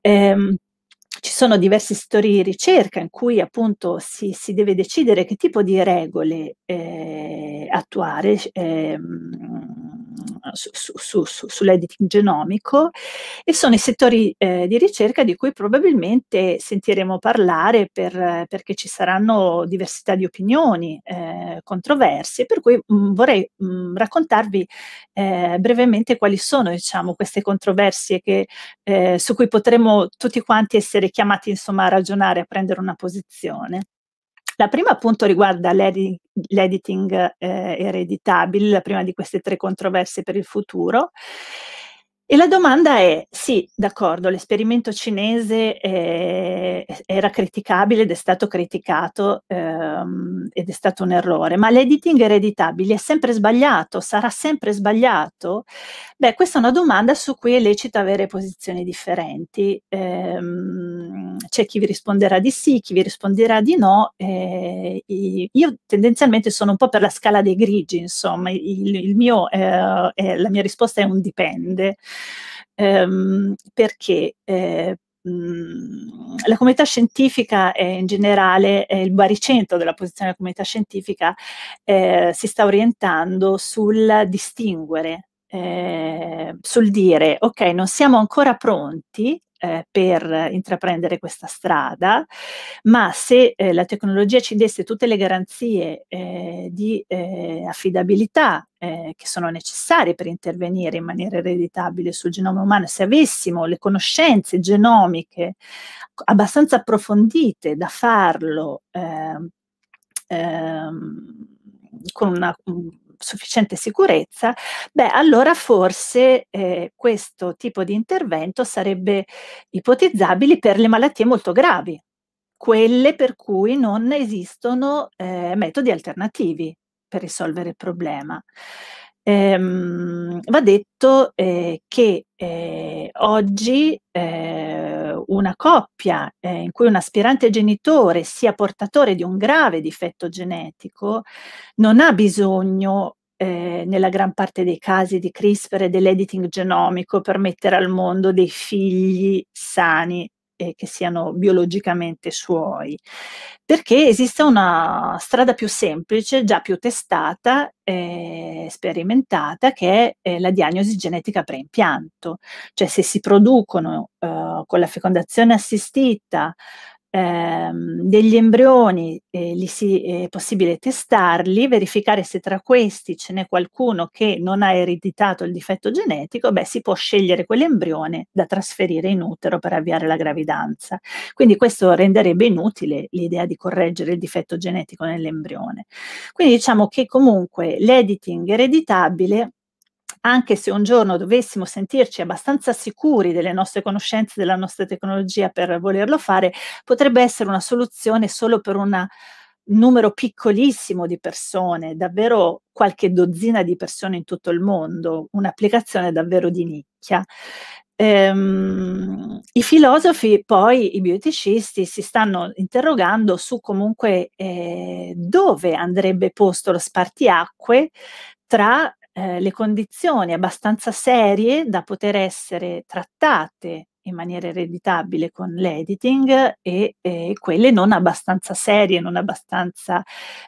Ehm, ci sono diversi storie di ricerca in cui appunto si, si deve decidere che tipo di regole eh, attuare, eh, su, su, su, sull'editing genomico e sono i settori eh, di ricerca di cui probabilmente sentiremo parlare per, perché ci saranno diversità di opinioni, eh, controversie, per cui mh, mm, vorrei mh, mm, raccontarvi eh, brevemente quali sono diciamo, queste controversie che, eh, su cui potremo tutti quanti essere chiamati insomma, a ragionare, a prendere una posizione. La prima appunto riguarda l'edi- l'editing eh, ereditabil, la prima di queste tre controversie per il futuro. E la domanda è, sì, d'accordo, l'esperimento cinese eh, era criticabile ed è stato criticato ehm, ed è stato un errore, ma l'editing ereditabile è sempre sbagliato, sarà sempre sbagliato? Beh, questa è una domanda su cui è lecito avere posizioni differenti. Ehm, c'è chi vi risponderà di sì, chi vi risponderà di no. Eh, io tendenzialmente sono un po' per la scala dei grigi, insomma, il, il mio, eh, la mia risposta è un dipende ehm, perché eh, mhmm, la comunità scientifica eh, in generale, eh, il baricentro della posizione della comunità scientifica eh, si sta orientando sul distinguere, eh, sul dire ok non siamo ancora pronti eh, per intraprendere questa strada, ma se eh, la tecnologia ci desse tutte le garanzie eh, di eh, affidabilità eh, che sono necessarie per intervenire in maniera ereditabile sul genoma umano, se avessimo le conoscenze genomiche abbastanza approfondite da farlo, ehm, ehm, con una sufficiente sicurezza, beh, allora forse eh, questo tipo di intervento sarebbe ipotizzabile per le malattie molto gravi, quelle per cui non esistono eh, metodi alternativi per risolvere il problema. Ehm, va detto eh, che eh, oggi eh, una coppia eh, in cui un aspirante genitore sia portatore di un grave difetto genetico non ha bisogno eh, nella gran parte dei casi di CRISPR e dell'editing genomico per mettere al mondo dei figli sani eh, che siano biologicamente suoi, perché esiste una strada più semplice, già più testata, eh, sperimentata, che è eh, la diagnosi genetica preimpianto, cioè se si producono eh, con la fecondazione assistita ehm, degli embrioni, eh, li si, è possibile testarli, verificare se tra questi ce n'è qualcuno che non ha ereditato il difetto genetico, beh, si può scegliere quell'embrione da trasferire in utero per avviare la gravidanza. Quindi questo renderebbe inutile l'idea di correggere il difetto genetico nell'embrione. Quindi diciamo che comunque l'editing ereditabile anche se un giorno dovessimo sentirci abbastanza sicuri delle nostre conoscenze, della nostra tecnologia per volerlo fare, potrebbe essere una soluzione solo per un numero piccolissimo di persone, davvero qualche dozzina di persone in tutto il mondo, un'applicazione davvero di nicchia. Ehm, I filosofi, poi i bioticisti, si stanno interrogando su comunque eh, dove andrebbe posto lo spartiacque tra eh, le condizioni abbastanza serie da poter essere trattate in maniera ereditabile con l'editing e eh, quelle non abbastanza serie, non abbastanza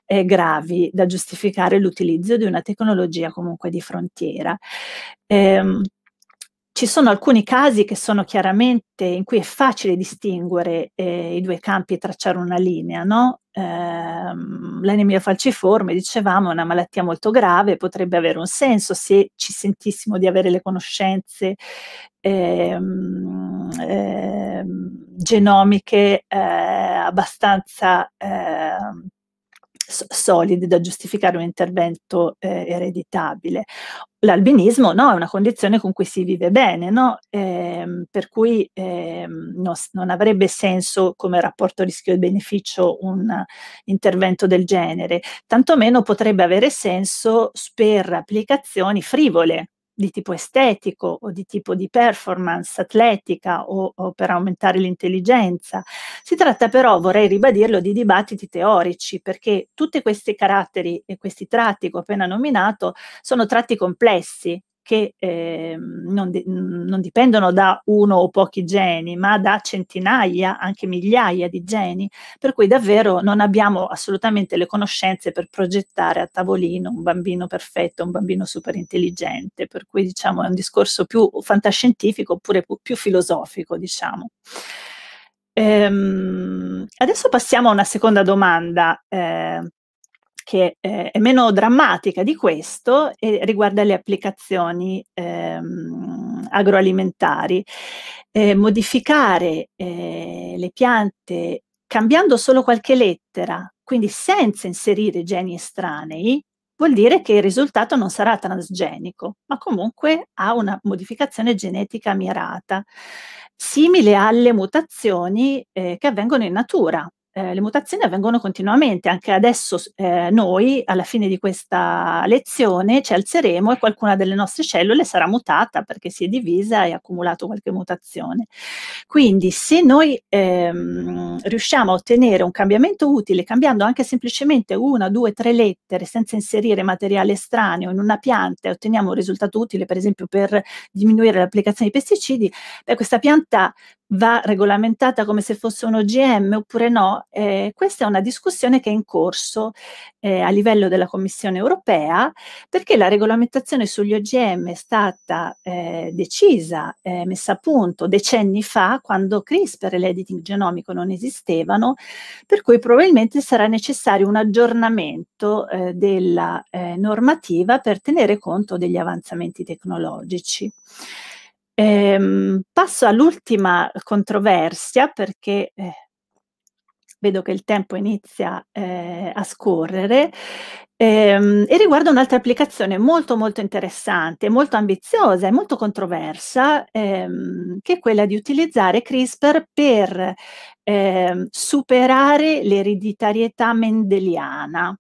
eh, gravi da giustificare l'utilizzo di una tecnologia comunque di frontiera. Ehm, ci sono alcuni casi che sono chiaramente in cui è facile distinguere eh, i due campi e tracciare una linea, no? Eh, l'anemia falciforme, dicevamo, è una malattia molto grave, potrebbe avere un senso se ci sentissimo di avere le conoscenze ehm, ehm, eh, genomiche abbastanza ehm, solidi da giustificare un intervento eh, ereditabile. L'albinismo no, è una condizione con cui si vive bene, no? ehm, per cui ehm, no, non avrebbe senso come rapporto rischio-beneficio e un intervento del genere, tantomeno potrebbe avere senso per applicazioni frivole di tipo estetico o di tipo di performance atletica o, o, per aumentare l'intelligenza. Si tratta però, vorrei ribadirlo, di dibattiti teorici, perché tutti questi caratteri e questi tratti che ho appena nominato sono tratti complessi che eh, non, di- mm, non, dipendono da uno o pochi geni, ma da centinaia, anche migliaia di geni, per cui davvero non abbiamo assolutamente le conoscenze per progettare a tavolino un bambino perfetto, un bambino super intelligente, per cui diciamo è un discorso più fantascientifico oppure più, più filosofico, diciamo. Ehm, adesso passiamo a una seconda domanda. Eh, che eh, è meno drammatica di questo e riguarda le applicazioni ehm, agroalimentari. Eh, modificare eh, le piante cambiando solo qualche lettera, quindi senza inserire geni estranei, vuol dire che il risultato non sarà transgenico, ma comunque ha una modificazione genetica mirata, simile alle mutazioni eh, che avvengono in natura. Eh, le mutazioni avvengono continuamente, anche adesso eh, noi alla fine di questa lezione ci alzeremo e qualcuna delle nostre cellule sarà mutata perché si è divisa e ha accumulato qualche mutazione. Quindi se noi ehm, riusciamo a ottenere un cambiamento utile cambiando anche semplicemente una, due, tre lettere senza inserire materiale estraneo in una pianta e otteniamo un risultato utile per esempio per diminuire l'applicazione di pesticidi, beh, questa pianta va regolamentata come se fosse un OGM oppure no, eh, questa è una discussione che è in corso eh, a livello della Commissione europea perché la regolamentazione sugli OGM è stata eh, decisa, eh, messa a punto decenni fa quando CRISPR e l'editing genomico non esistevano, per cui probabilmente sarà necessario un aggiornamento eh, della eh, normativa per tenere conto degli avanzamenti tecnologici. Ehm, passo all'ultima controversia perché eh, vedo che il tempo inizia eh, a scorrere ehm, e riguarda un'altra applicazione molto molto interessante, molto ambiziosa e molto controversa ehm, che è quella di utilizzare CRISPR per ehm, superare l'ereditarietà mendeliana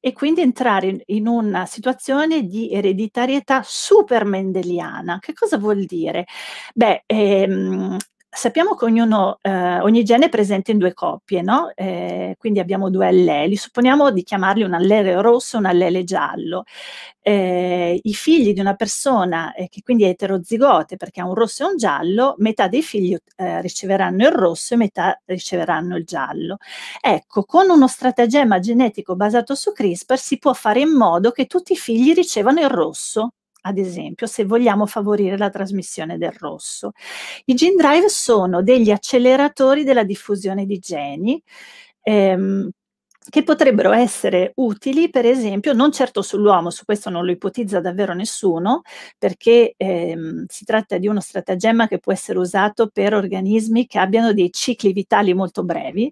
e quindi entrare in una situazione di ereditarietà super mendeliana. Che cosa vuol dire? Beh, ehm, sappiamo che ognuno, eh, ogni gene è presente in due coppie, no? eh, quindi abbiamo due alleli, supponiamo di chiamarli un allele rosso e un allele giallo. Eh, I figli di una persona eh, che quindi è eterozigote perché ha un rosso e un giallo, metà dei figli eh, riceveranno il rosso e metà riceveranno il giallo. Ecco, con uno stratagemma genetico basato su CRISPR si può fare in modo che tutti i figli ricevano il rosso ad esempio, se vogliamo favorire la trasmissione del rosso. I gene drive sono degli acceleratori della diffusione di geni ehm, che potrebbero essere utili, per esempio, non certo sull'uomo, su questo non lo ipotizza davvero nessuno, perché ehm, si tratta di uno stratagemma che può essere usato per organismi che abbiano dei cicli vitali molto brevi,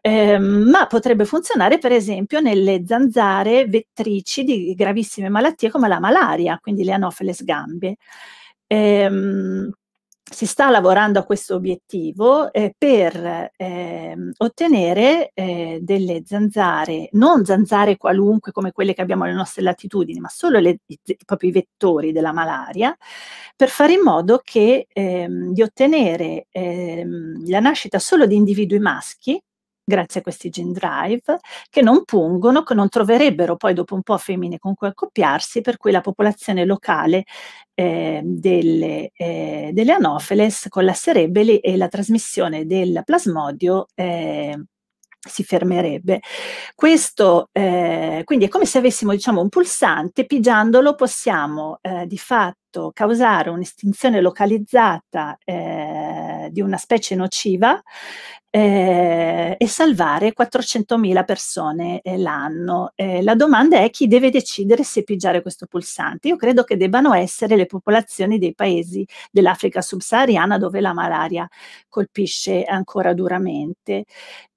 eh, ma potrebbe funzionare per esempio nelle zanzare vettrici di gravissime malattie come la malaria, quindi le anofele sgambe. Eh, si sta lavorando a questo obiettivo eh, per eh, ottenere eh, delle zanzare, non zanzare qualunque come quelle che abbiamo alle nostre latitudini, ma solo le, i, propri vettori della malaria, per fare in modo che, ehm, di ottenere ehm, la nascita solo di individui maschi grazie a questi gene drive, che non pungono, che non troverebbero poi dopo un po' femmine con cui accoppiarsi, per cui la popolazione locale eh, delle, eh, delle, Anopheles collasserebbe lì e la trasmissione del plasmodio eh, si fermerebbe. Questo eh, quindi è come se avessimo diciamo, un pulsante, pigiandolo possiamo eh, di fatto causare un'estinzione localizzata eh, di una specie nociva eh, e salvare 400.000 persone eh, l'anno. Eh, la domanda è chi deve decidere se pigiare questo pulsante. Io credo che debbano essere le popolazioni dei paesi dell'Africa subsahariana dove la malaria colpisce ancora duramente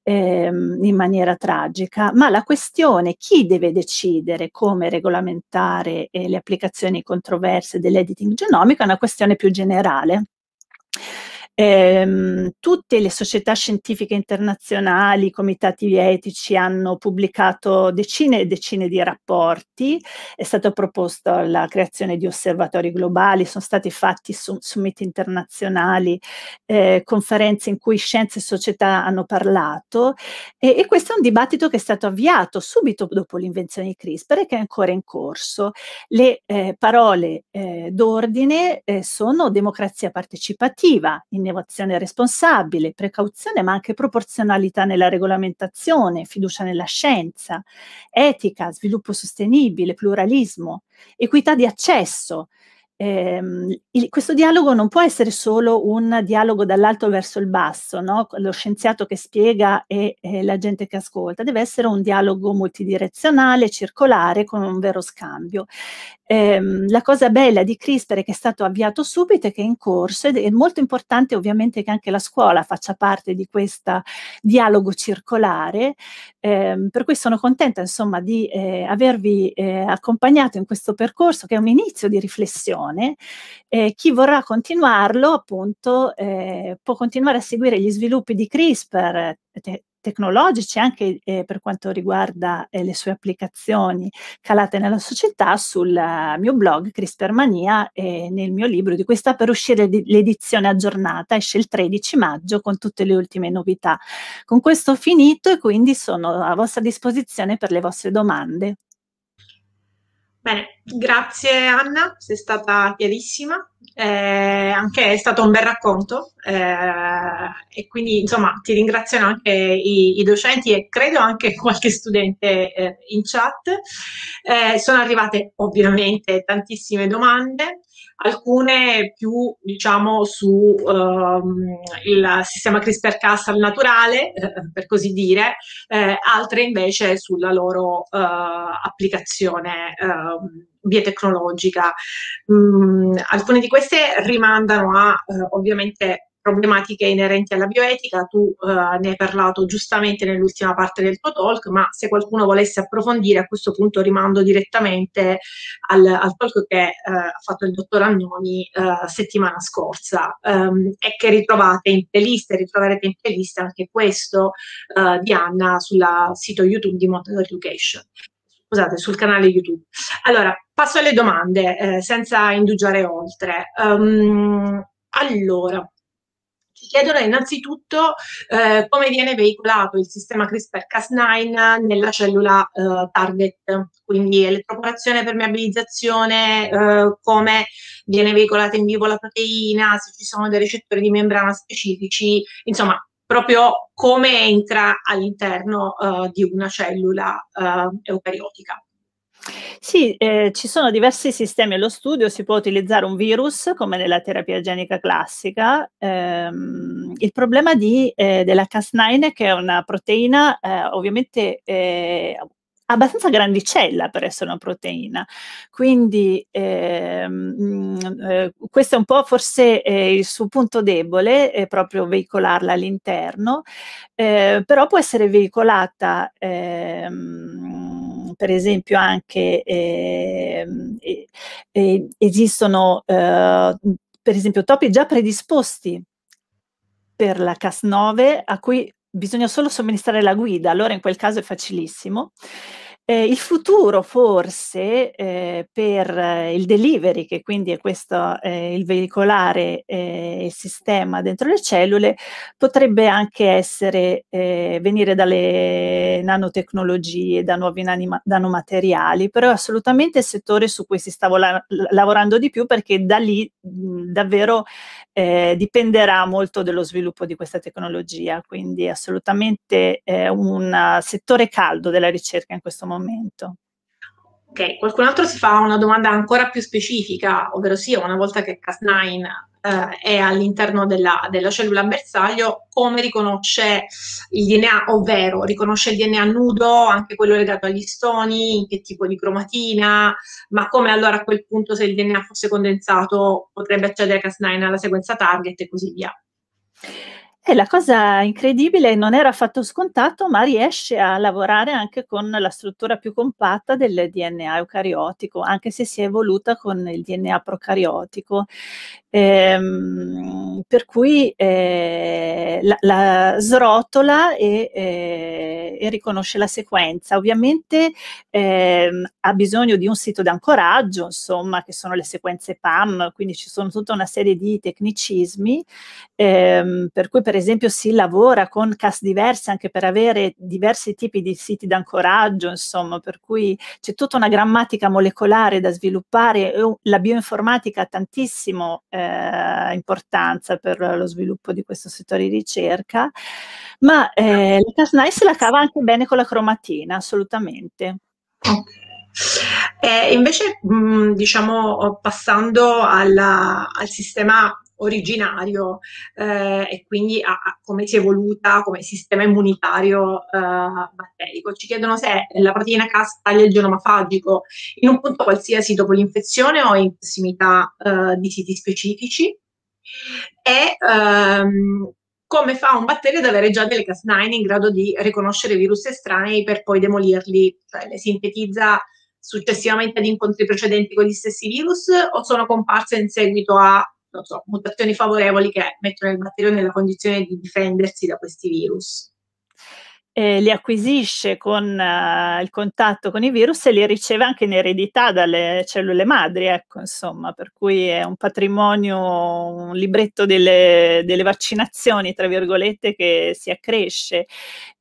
ehm, in maniera tragica, ma la questione chi deve decidere come regolamentare eh, le applicazioni controverse dell'editing genomico è una questione più generale Ehm, tutte le società scientifiche internazionali, i comitati etici hanno pubblicato decine e decine di rapporti, è stata proposta la creazione di osservatori globali, sono stati fatti su, summit internazionali, eh, conferenze in cui scienze e società hanno parlato e, e, questo è un dibattito che è stato avviato subito dopo l'invenzione di CRISPR e che è ancora in corso. Le eh, parole eh, d'ordine eh, sono democrazia partecipativa, in innovazione responsabile, precauzione ma anche proporzionalità nella regolamentazione, fiducia nella scienza, etica, sviluppo sostenibile, pluralismo, equità di accesso. Eh, il, questo dialogo non può essere solo un dialogo dall'alto verso il basso, no? lo scienziato che spiega e, e la gente che ascolta, deve essere un dialogo multidirezionale, circolare, con un vero scambio. Ehm, la cosa bella di CRISPR è che è stato avviato subito e che è in corso ed è molto importante ovviamente che anche la scuola faccia parte di questo dialogo circolare, ehm, per cui sono contenta insomma di eh, avervi eh, accompagnato in questo percorso che è un inizio di riflessione. Eh, chi vorrà continuarlo appunto eh, può continuare a seguire gli sviluppi di CRISPR te eh, tecnologici anche eh, per quanto riguarda eh, le sue applicazioni calate nella società sul eh, mio blog CRISPRmania e nel mio libro di cui sta per uscire l'edizione aggiornata esce il 13 maggio con tutte le ultime novità con questo ho finito e quindi sono a vostra disposizione per le vostre domande bene Grazie Anna, sei stata chiarissima, eh, anche è stato un bel racconto eh, e quindi insomma ti ringraziano anche i, i, docenti e credo anche (laughs) qualche studente eh, in chat. Eh, sono arrivate ovviamente tantissime domande, alcune più diciamo sul ehm, il sistema CRISPR-Cas al naturale, eh, per così dire, eh, altre invece sulla loro applicazione ehm, biotecnologica. Mm, alcune di queste rimandano a eh, ovviamente problematiche inerenti alla bioetica, tu eh, ne hai parlato giustamente nell'ultima parte del tuo talk, ma se qualcuno volesse approfondire a questo punto rimando direttamente al, al talk che eh, ha fatto il dottor Agnoni eh, settimana scorsa ehm, e che ritrovate in playlist, ritroverete in playlist anche questo eh, di Anna sul sito YouTube di Montessori Education scusate, sul canale YouTube. Allora, passo alle domande, eh, senza indugiare oltre. Um, allora, ci chiedono innanzitutto eh, come viene veicolato il sistema CRISPR-Cas9 nella cellula eh, target, quindi elettroporazione, permeabilizzazione, eh, come viene veicolata in vivo la proteina, se ci sono dei recettori di membrana specifici, insomma proprio come entra all'interno uh, di una cellula uh, eucariotica. Sì, eh, ci sono diversi sistemi allo studio, si può utilizzare un virus come nella terapia genica classica. Ehm, il problema di, eh, della Cas9, che è una proteina eh, ovviamente eh, abbastanza grandicella per essere una proteina. Quindi ehm, mm, eh, questo è un po' forse eh, il suo punto debole, è proprio veicolarla all'interno, eh, però può essere veicolata ehm, per esempio anche ehm, esistono eh, per esempio topi già predisposti per la Cas9 a cui bisogna solo somministrare la guida, allora in quel caso è facilissimo. Eh, il futuro forse eh, per eh, il delivery, che quindi è questo eh, il veicolare eh, il sistema dentro le cellule, potrebbe anche essere, venire dalle nanotecnologie, da nuovi nanima- nanomateriali, però è assolutamente il settore su cui si sta vola- lavorando di più perché da lì mh, davvero eh, dipenderà molto dello sviluppo di questa tecnologia, quindi assolutamente eh, un settore caldo della ricerca in questo momento. Ok, qualcun altro si fa una domanda ancora più specifica, ovvero sì, una volta che Cas9 eh, è all'interno della, della, cellula bersaglio, come riconosce il DNA, ovvero riconosce il DNA nudo, anche quello legato agli stoni, che tipo di cromatina, ma come allora a quel punto se il DNA fosse condensato potrebbe accedere a Cas9 alla sequenza target e così via. E la cosa incredibile, non era affatto scontato, ma riesce a lavorare anche con la struttura più compatta del DNA eucariotico, anche se si è evoluta con il DNA procariotico. Ehm, per cui eh, la, la, srotola e, eh, e, riconosce la sequenza. Ovviamente eh, ha bisogno di un sito di ancoraggio, insomma, che sono le sequenze PAM, quindi ci sono tutta una serie di tecnicismi, ehm, per cui per esempio si lavora con CAS diverse anche per avere diversi tipi di siti d'ancoraggio, insomma, per cui c'è tutta una grammatica molecolare da sviluppare e la bioinformatica ha tantissimo eh, importanza per lo sviluppo di questo settore di ricerca, ma eh, la CAS Nice la cava anche bene con la cromatina, assolutamente. Eh, invece, mh, diciamo, passando alla, al sistema originario eh, e quindi a, a come si è evoluta come sistema immunitario eh, batterico. Ci chiedono se la proteina Cas taglia il genoma fagico in un punto qualsiasi dopo l'infezione o in prossimità eh, di siti specifici e ehm, come fa un batterio ad avere già delle Cas9 in grado di riconoscere virus estranei per poi demolirli, cioè le sintetizza successivamente ad incontri precedenti con gli stessi virus o sono comparse in seguito a non so, mutazioni favorevoli che mettono il batterio nella condizione di difendersi da questi virus eh, li acquisisce con eh, il contatto con i virus e li riceve anche in eredità dalle cellule madri, ecco, insomma, per cui è un patrimonio, un libretto delle, delle vaccinazioni, tra virgolette, che si accresce.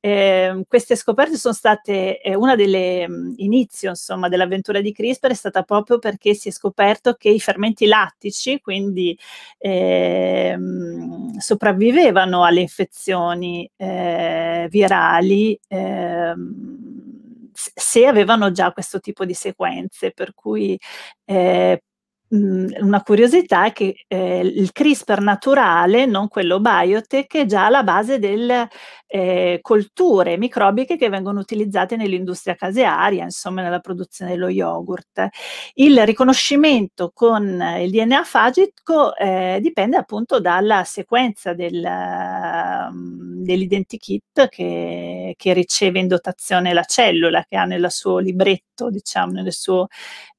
Eh, queste scoperte sono state, eh, una delle mm, inizio, insomma, dell'avventura di CRISPR è stata proprio perché si è scoperto che i fermenti lattici, quindi, ehm, sopravvivevano alle infezioni eh, virali animali ehm, se avevano già questo tipo di sequenze, per cui eh, Mhmm, una curiosità è che eh, il CRISPR naturale, non quello biotech, è già la base delle eh, colture microbiche che vengono utilizzate nell'industria casearia, insomma nella produzione dello yogurt. Il riconoscimento con il DNA fagico eh, dipende appunto dalla sequenza del, mhmm, dell'identikit che, che, riceve in dotazione la cellula, che ha nel suo libretto, diciamo, nel suo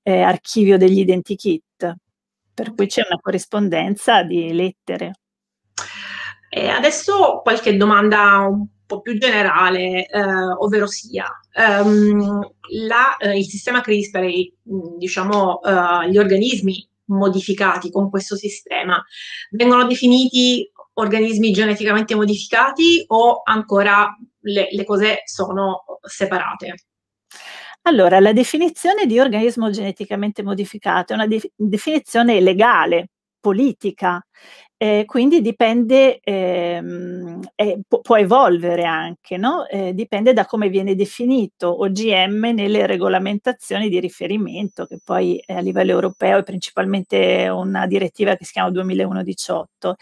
eh, archivio degli identikit, per cui c'è una corrispondenza di lettere. E adesso qualche domanda un po' più generale, eh, ovvero sia, um, la, eh, il sistema CRISPR e mm, diciamo, eh, gli organismi modificati con questo sistema vengono definiti organismi geneticamente modificati o ancora le, le cose sono separate? Allora, la definizione di organismo geneticamente modificato è una de- definizione legale, politica, eh, quindi dipende, ehm, eh, può, può, evolvere anche, no? eh, dipende da come viene definito OGM nelle regolamentazioni di riferimento, che poi a livello europeo è principalmente una direttiva che si chiama 2001-18.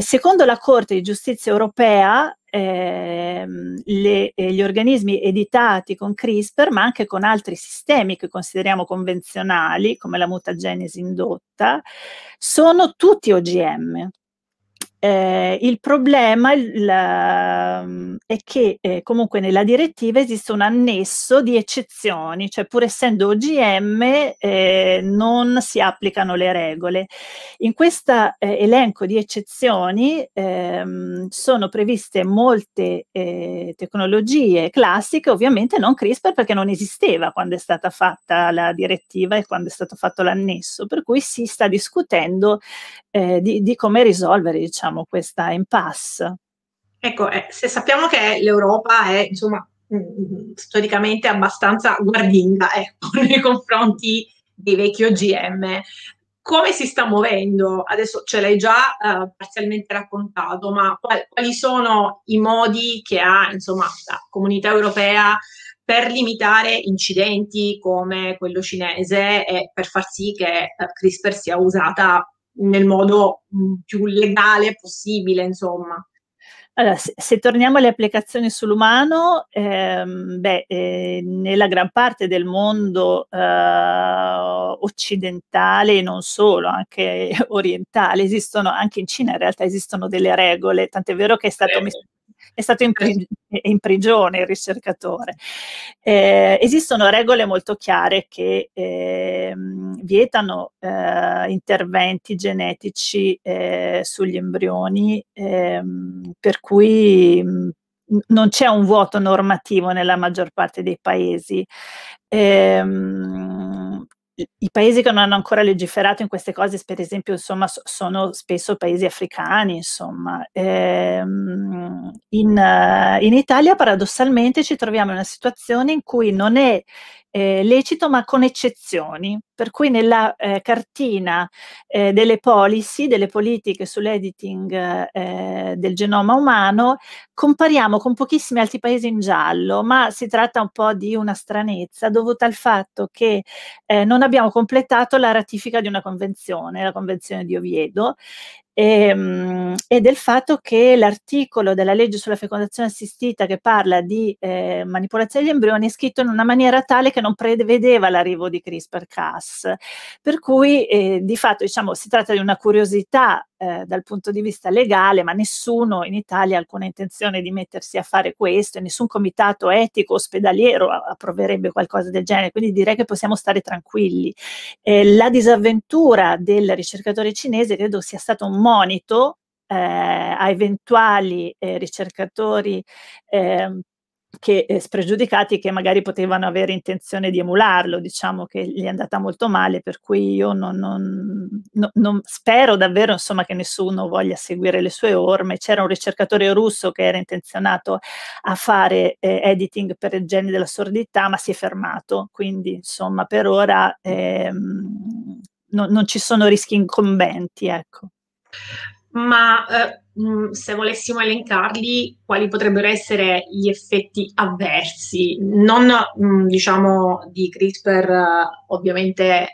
secondo la Corte di Giustizia europea, ehm, le, eh, gli organismi editati con CRISPR, ma anche con altri sistemi che consideriamo convenzionali, come la mutagenesi indotta, sono tutti OGM, eh, il problema il, la, ehm, è che eh, comunque nella direttiva esiste un annesso di eccezioni, cioè pur essendo OGM eh, non si applicano le regole. In questo eh, elenco di eccezioni ehm, sono previste molte eh, tecnologie classiche, ovviamente non CRISPR perché non esisteva quando è stata fatta la direttiva e quando è stato fatto l'annesso, per cui si sta discutendo eh, di, di come risolvere diciamo, gestiamo questa impasse? Ecco, eh, se sappiamo che l'Europa è, insomma, mh, mm, mm, storicamente abbastanza guardinga ecco, (laughs) nei confronti dei vecchi OGM, come si sta muovendo? Adesso ce l'hai già eh, parzialmente raccontato, ma qual- quali sono i modi che ha, insomma, la comunità europea per limitare incidenti come quello cinese e per far sì che eh, CRISPR sia usata nel modo mm, più legale possibile, insomma. Allora, se, se, torniamo alle applicazioni sull'umano, ehm, beh, eh, nella gran parte del mondo eh, occidentale e non solo, anche (laughs) orientale, esistono, anche in Cina in realtà esistono delle regole, tant'è vero che è stato eh. messo in è stato in, pri- in prigione il ricercatore. Eh, esistono regole molto chiare che eh, vietano eh, interventi genetici eh, sugli embrioni, ehm, per cui mm, non c'è un vuoto normativo nella maggior parte dei paesi. Ehm, i paesi che non hanno ancora legiferato in queste cose, per esempio, insomma, sono spesso paesi africani, insomma. Ehm, in, in, Italia, paradossalmente, ci troviamo in una situazione in cui non è eh, lecito, ma con eccezioni per cui nella eh, cartina eh, delle policy, delle politiche sull'editing eh, del genoma umano, compariamo con pochissimi altri paesi in giallo, ma si tratta un po' di una stranezza dovuta al fatto che eh, non abbiamo completato la ratifica di una convenzione, la convenzione di Oviedo, e, ehm, e, del fatto che l'articolo della legge sulla fecondazione assistita che parla di eh, manipolazione degli embrioni è scritto in una maniera tale che non prevedeva l'arrivo di CRISPR-Cas gas. Per cui eh, di fatto diciamo, si tratta di una curiosità eh, dal punto di vista legale, ma nessuno in Italia ha alcuna intenzione di mettersi a fare questo, e nessun comitato etico ospedaliero approverebbe qualcosa del genere, quindi direi che possiamo stare tranquilli. Eh, la disavventura del ricercatore cinese credo sia stato un monito eh, a eventuali eh, ricercatori eh, che, eh, spregiudicati che magari potevano avere intenzione di emularlo, diciamo che gli è andata molto male, per cui io non, non, non, non spero davvero insomma, che nessuno voglia seguire le sue orme. C'era un ricercatore russo che era intenzionato a fare eh, editing per il genere della sordità, ma si è fermato, quindi insomma per ora ehm, non ci sono rischi incombenti. Ecco. Ma eh Mm, se volessimo elencarli, quali potrebbero essere gli effetti avversi, non mh, mm, diciamo di CRISPR eh, ovviamente eh,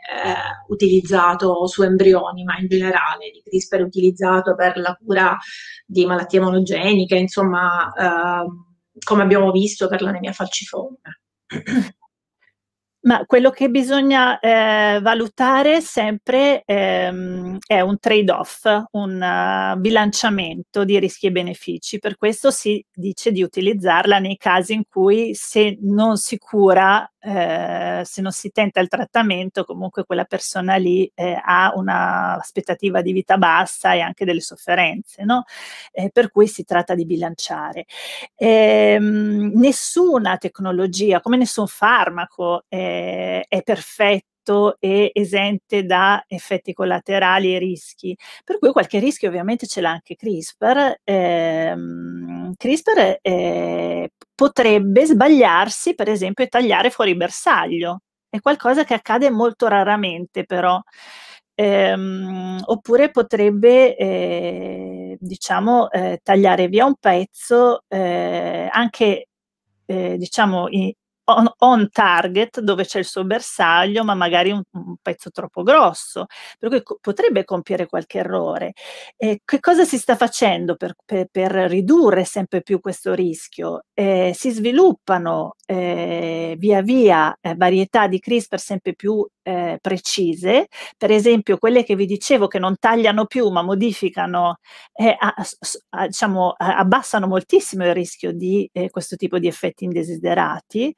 utilizzato su embrioni, ma in generale di CRISPR utilizzato per la cura di malattie monogeniche, insomma, eh, come abbiamo visto per l'anemia falciforme. (clears throat) Ma quello che bisogna eh, valutare sempre ehm, è un trade-off, un uh, bilanciamento di rischi e benefici. Per questo si dice di utilizzarla nei casi in cui se non si cura eh, se non si tenta il trattamento, comunque quella persona lì eh, ha un'aspettativa di vita bassa e anche delle sofferenze, no? eh, per cui si tratta di bilanciare. Ehm, nessuna tecnologia, come nessun farmaco, eh, è perfetto e esente da effetti collaterali e rischi. Per cui qualche rischio ovviamente ce l'ha anche CRISPR. Eh, CRISPR è, potrebbe sbagliarsi, per esempio, e tagliare fuori bersaglio. È qualcosa che accade molto raramente, però. Ehm, oppure potrebbe, eh, diciamo, eh, tagliare via un pezzo eh, anche, eh, diciamo, in, on, on target dove c'è il suo bersaglio, ma magari un, un pezzo troppo grosso, per cui co potrebbe compiere qualche errore. Eh, che cosa si sta facendo per, per, per ridurre sempre più questo rischio? Eh, si sviluppano eh, via via eh, varietà di CRISPR sempre più eh, precise, per esempio quelle che vi dicevo che non tagliano più ma modificano, eh, a, a, diciamo, abbassano moltissimo il rischio di eh, questo tipo di effetti indesiderati.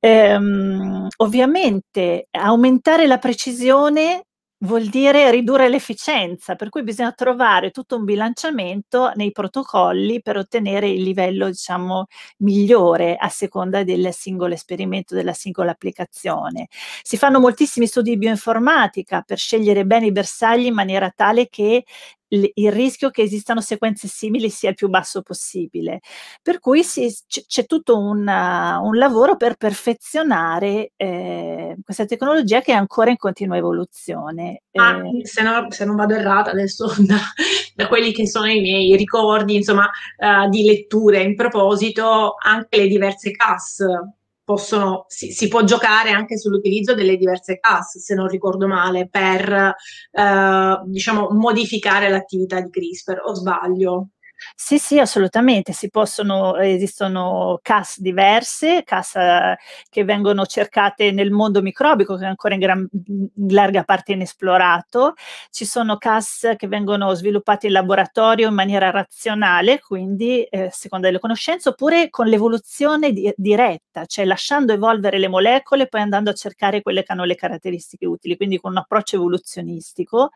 Ehm, ovviamente aumentare la precisione vuol dire ridurre l'efficienza, per cui bisogna trovare tutto un bilanciamento nei protocolli per ottenere il livello, diciamo, migliore a seconda del singolo esperimento, della singola applicazione. Si fanno moltissimi studi di bioinformatica per scegliere bene i bersagli in maniera tale che l- il rischio che esistano sequenze simili sia il più basso possibile. Per cui si, c- c'è tutto una, un lavoro per perfezionare eh, questa tecnologia che è ancora in continua evoluzione. Ma ah, eh, se, no, se, non vado errata adesso (laughs) da, da, quelli che sono i miei ricordi, insomma, uh, di letture in proposito, anche le diverse CAS possono, si, si, può giocare anche sull'utilizzo delle diverse CAS, se non ricordo male, per eh, diciamo, modificare l'attività di CRISPR, o sbaglio? Sì, sì, assolutamente, si possono, esistono CAS diverse, CAS eh, che vengono cercate nel mondo microbico che è ancora in, gran, in larga parte inesplorato, ci sono CAS che vengono sviluppate in laboratorio in maniera razionale, quindi eh, secondo le conoscenze, oppure con l'evoluzione di, diretta, cioè lasciando evolvere le molecole e poi andando a cercare quelle che hanno le caratteristiche utili, quindi con un approccio evoluzionistico.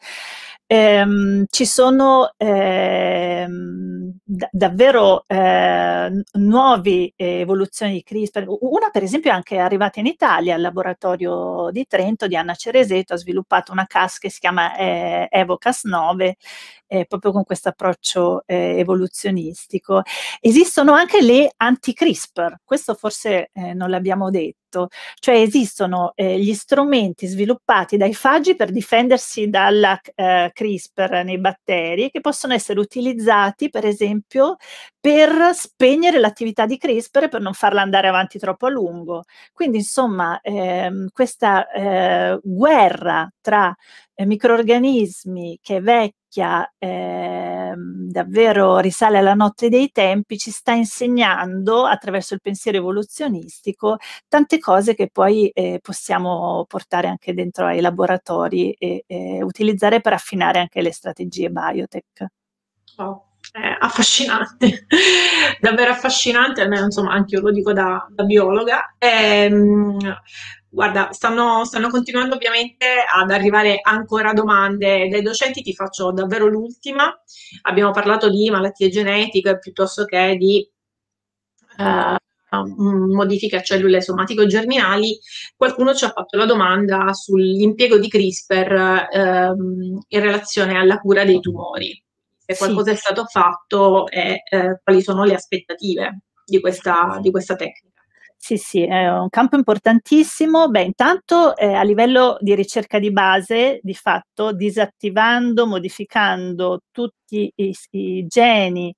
Ehm, ci sono ehm, da- davvero eh, nuove evoluzioni di CRISPR. Una, per esempio, è anche arrivata in Italia al laboratorio di Trento di Anna Cereseto, ha sviluppato una CAS che si chiama eh, Evocas 9, eh, proprio con questo approccio eh, evoluzionistico. Esistono anche le anti-CRISPR, questo forse eh, non l'abbiamo detto fatto, cioè esistono eh, gli strumenti sviluppati dai fagi per difendersi dalla eh, CRISPR nei batteri che possono essere utilizzati per esempio per spegnere l'attività di CRISPR e per non farla andare avanti troppo a lungo. Quindi insomma ehm, questa eh, guerra tra eh, microorganismi che vecchia eh, davvero risale alla notte dei tempi, ci sta insegnando attraverso il pensiero evoluzionistico tante cose che poi eh, possiamo portare anche dentro ai laboratori e, e utilizzare per affinare anche le strategie biotech. Oh. Eh, affascinante, (laughs) davvero affascinante, almeno insomma anche io lo dico da, da biologa. E, ehm, Guarda, stanno, stanno continuando ovviamente ad arrivare ancora domande dai docenti, ti faccio davvero l'ultima. Abbiamo parlato di malattie genetiche piuttosto che di eh, mm, modifiche a cellule somatico-germinali. Qualcuno ci ha fatto la domanda sull'impiego di CRISPR eh, in relazione alla cura dei tumori. Se qualcosa sì. è stato fatto e eh, quali sono le aspettative di questa, di questa tecnica. Sì, sì, è un campo importantissimo. Beh, intanto eh, a livello di ricerca di base, di fatto, disattivando, modificando tutti i, i geni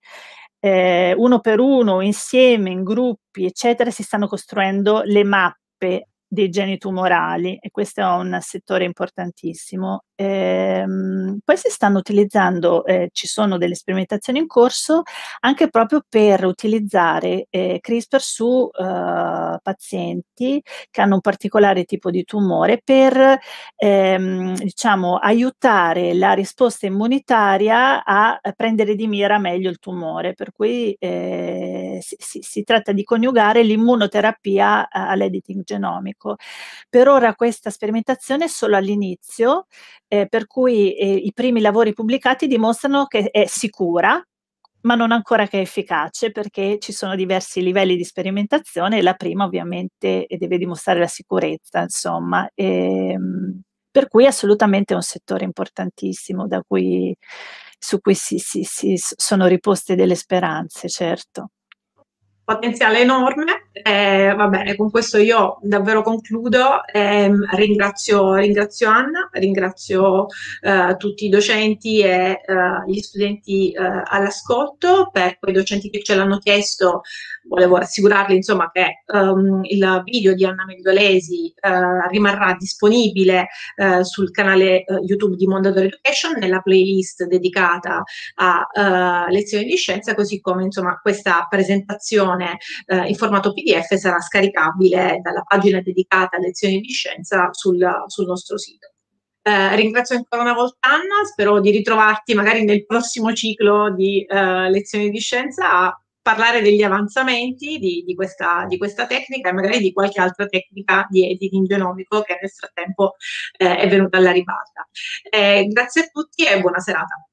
eh, uno per uno, insieme, in gruppi, eccetera, si stanno costruendo le mappe dei geni tumorali e questo è un settore importantissimo. Ehm, poi si stanno utilizzando, eh, ci sono delle sperimentazioni in corso anche proprio per utilizzare eh, CRISPR su eh, pazienti che hanno un particolare tipo di tumore per ehm, diciamo, aiutare la risposta immunitaria a prendere di mira meglio il tumore, per cui eh, si, si tratta di coniugare l'immunoterapia eh, all'editing genomico farmaco. Ecco. Per ora questa sperimentazione è solo all'inizio, eh, per cui eh, i primi lavori pubblicati dimostrano che è sicura, ma non ancora che è efficace perché ci sono diversi livelli di sperimentazione e la prima ovviamente eh, deve dimostrare la sicurezza, insomma. E, ehm, per cui assolutamente è un settore importantissimo cui, su cui si, si, si sono riposte delle speranze, certo. Potenziale enorme, eh, vabbè, con questo io davvero concludo. Eh, ringrazio, ringrazio, Anna, ringrazio eh, tutti i docenti e eh, gli studenti eh, all'ascolto. Per quei docenti che ce l'hanno chiesto, volevo rassicurarli insomma, che ehm, il video di Anna Mendolesi eh, rimarrà disponibile sul canale YouTube di Mondadori Education nella playlist dedicata a lezioni di scienza, così come insomma, questa presentazione in formato PDF sarà scaricabile dalla pagina dedicata a lezioni di scienza sul, sul nostro sito. Eh, ringrazio ancora una volta Anna, spero di ritrovarti magari nel prossimo ciclo di eh, lezioni di scienza a parlare degli avanzamenti di, di, questa, di, questa, tecnica e magari di qualche altra tecnica di editing genomico che nel frattempo eh, è venuta alla ribalta. Eh, grazie a tutti e buona serata.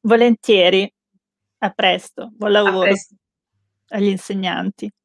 Volentieri, a presto, buon lavoro presto. agli insegnanti.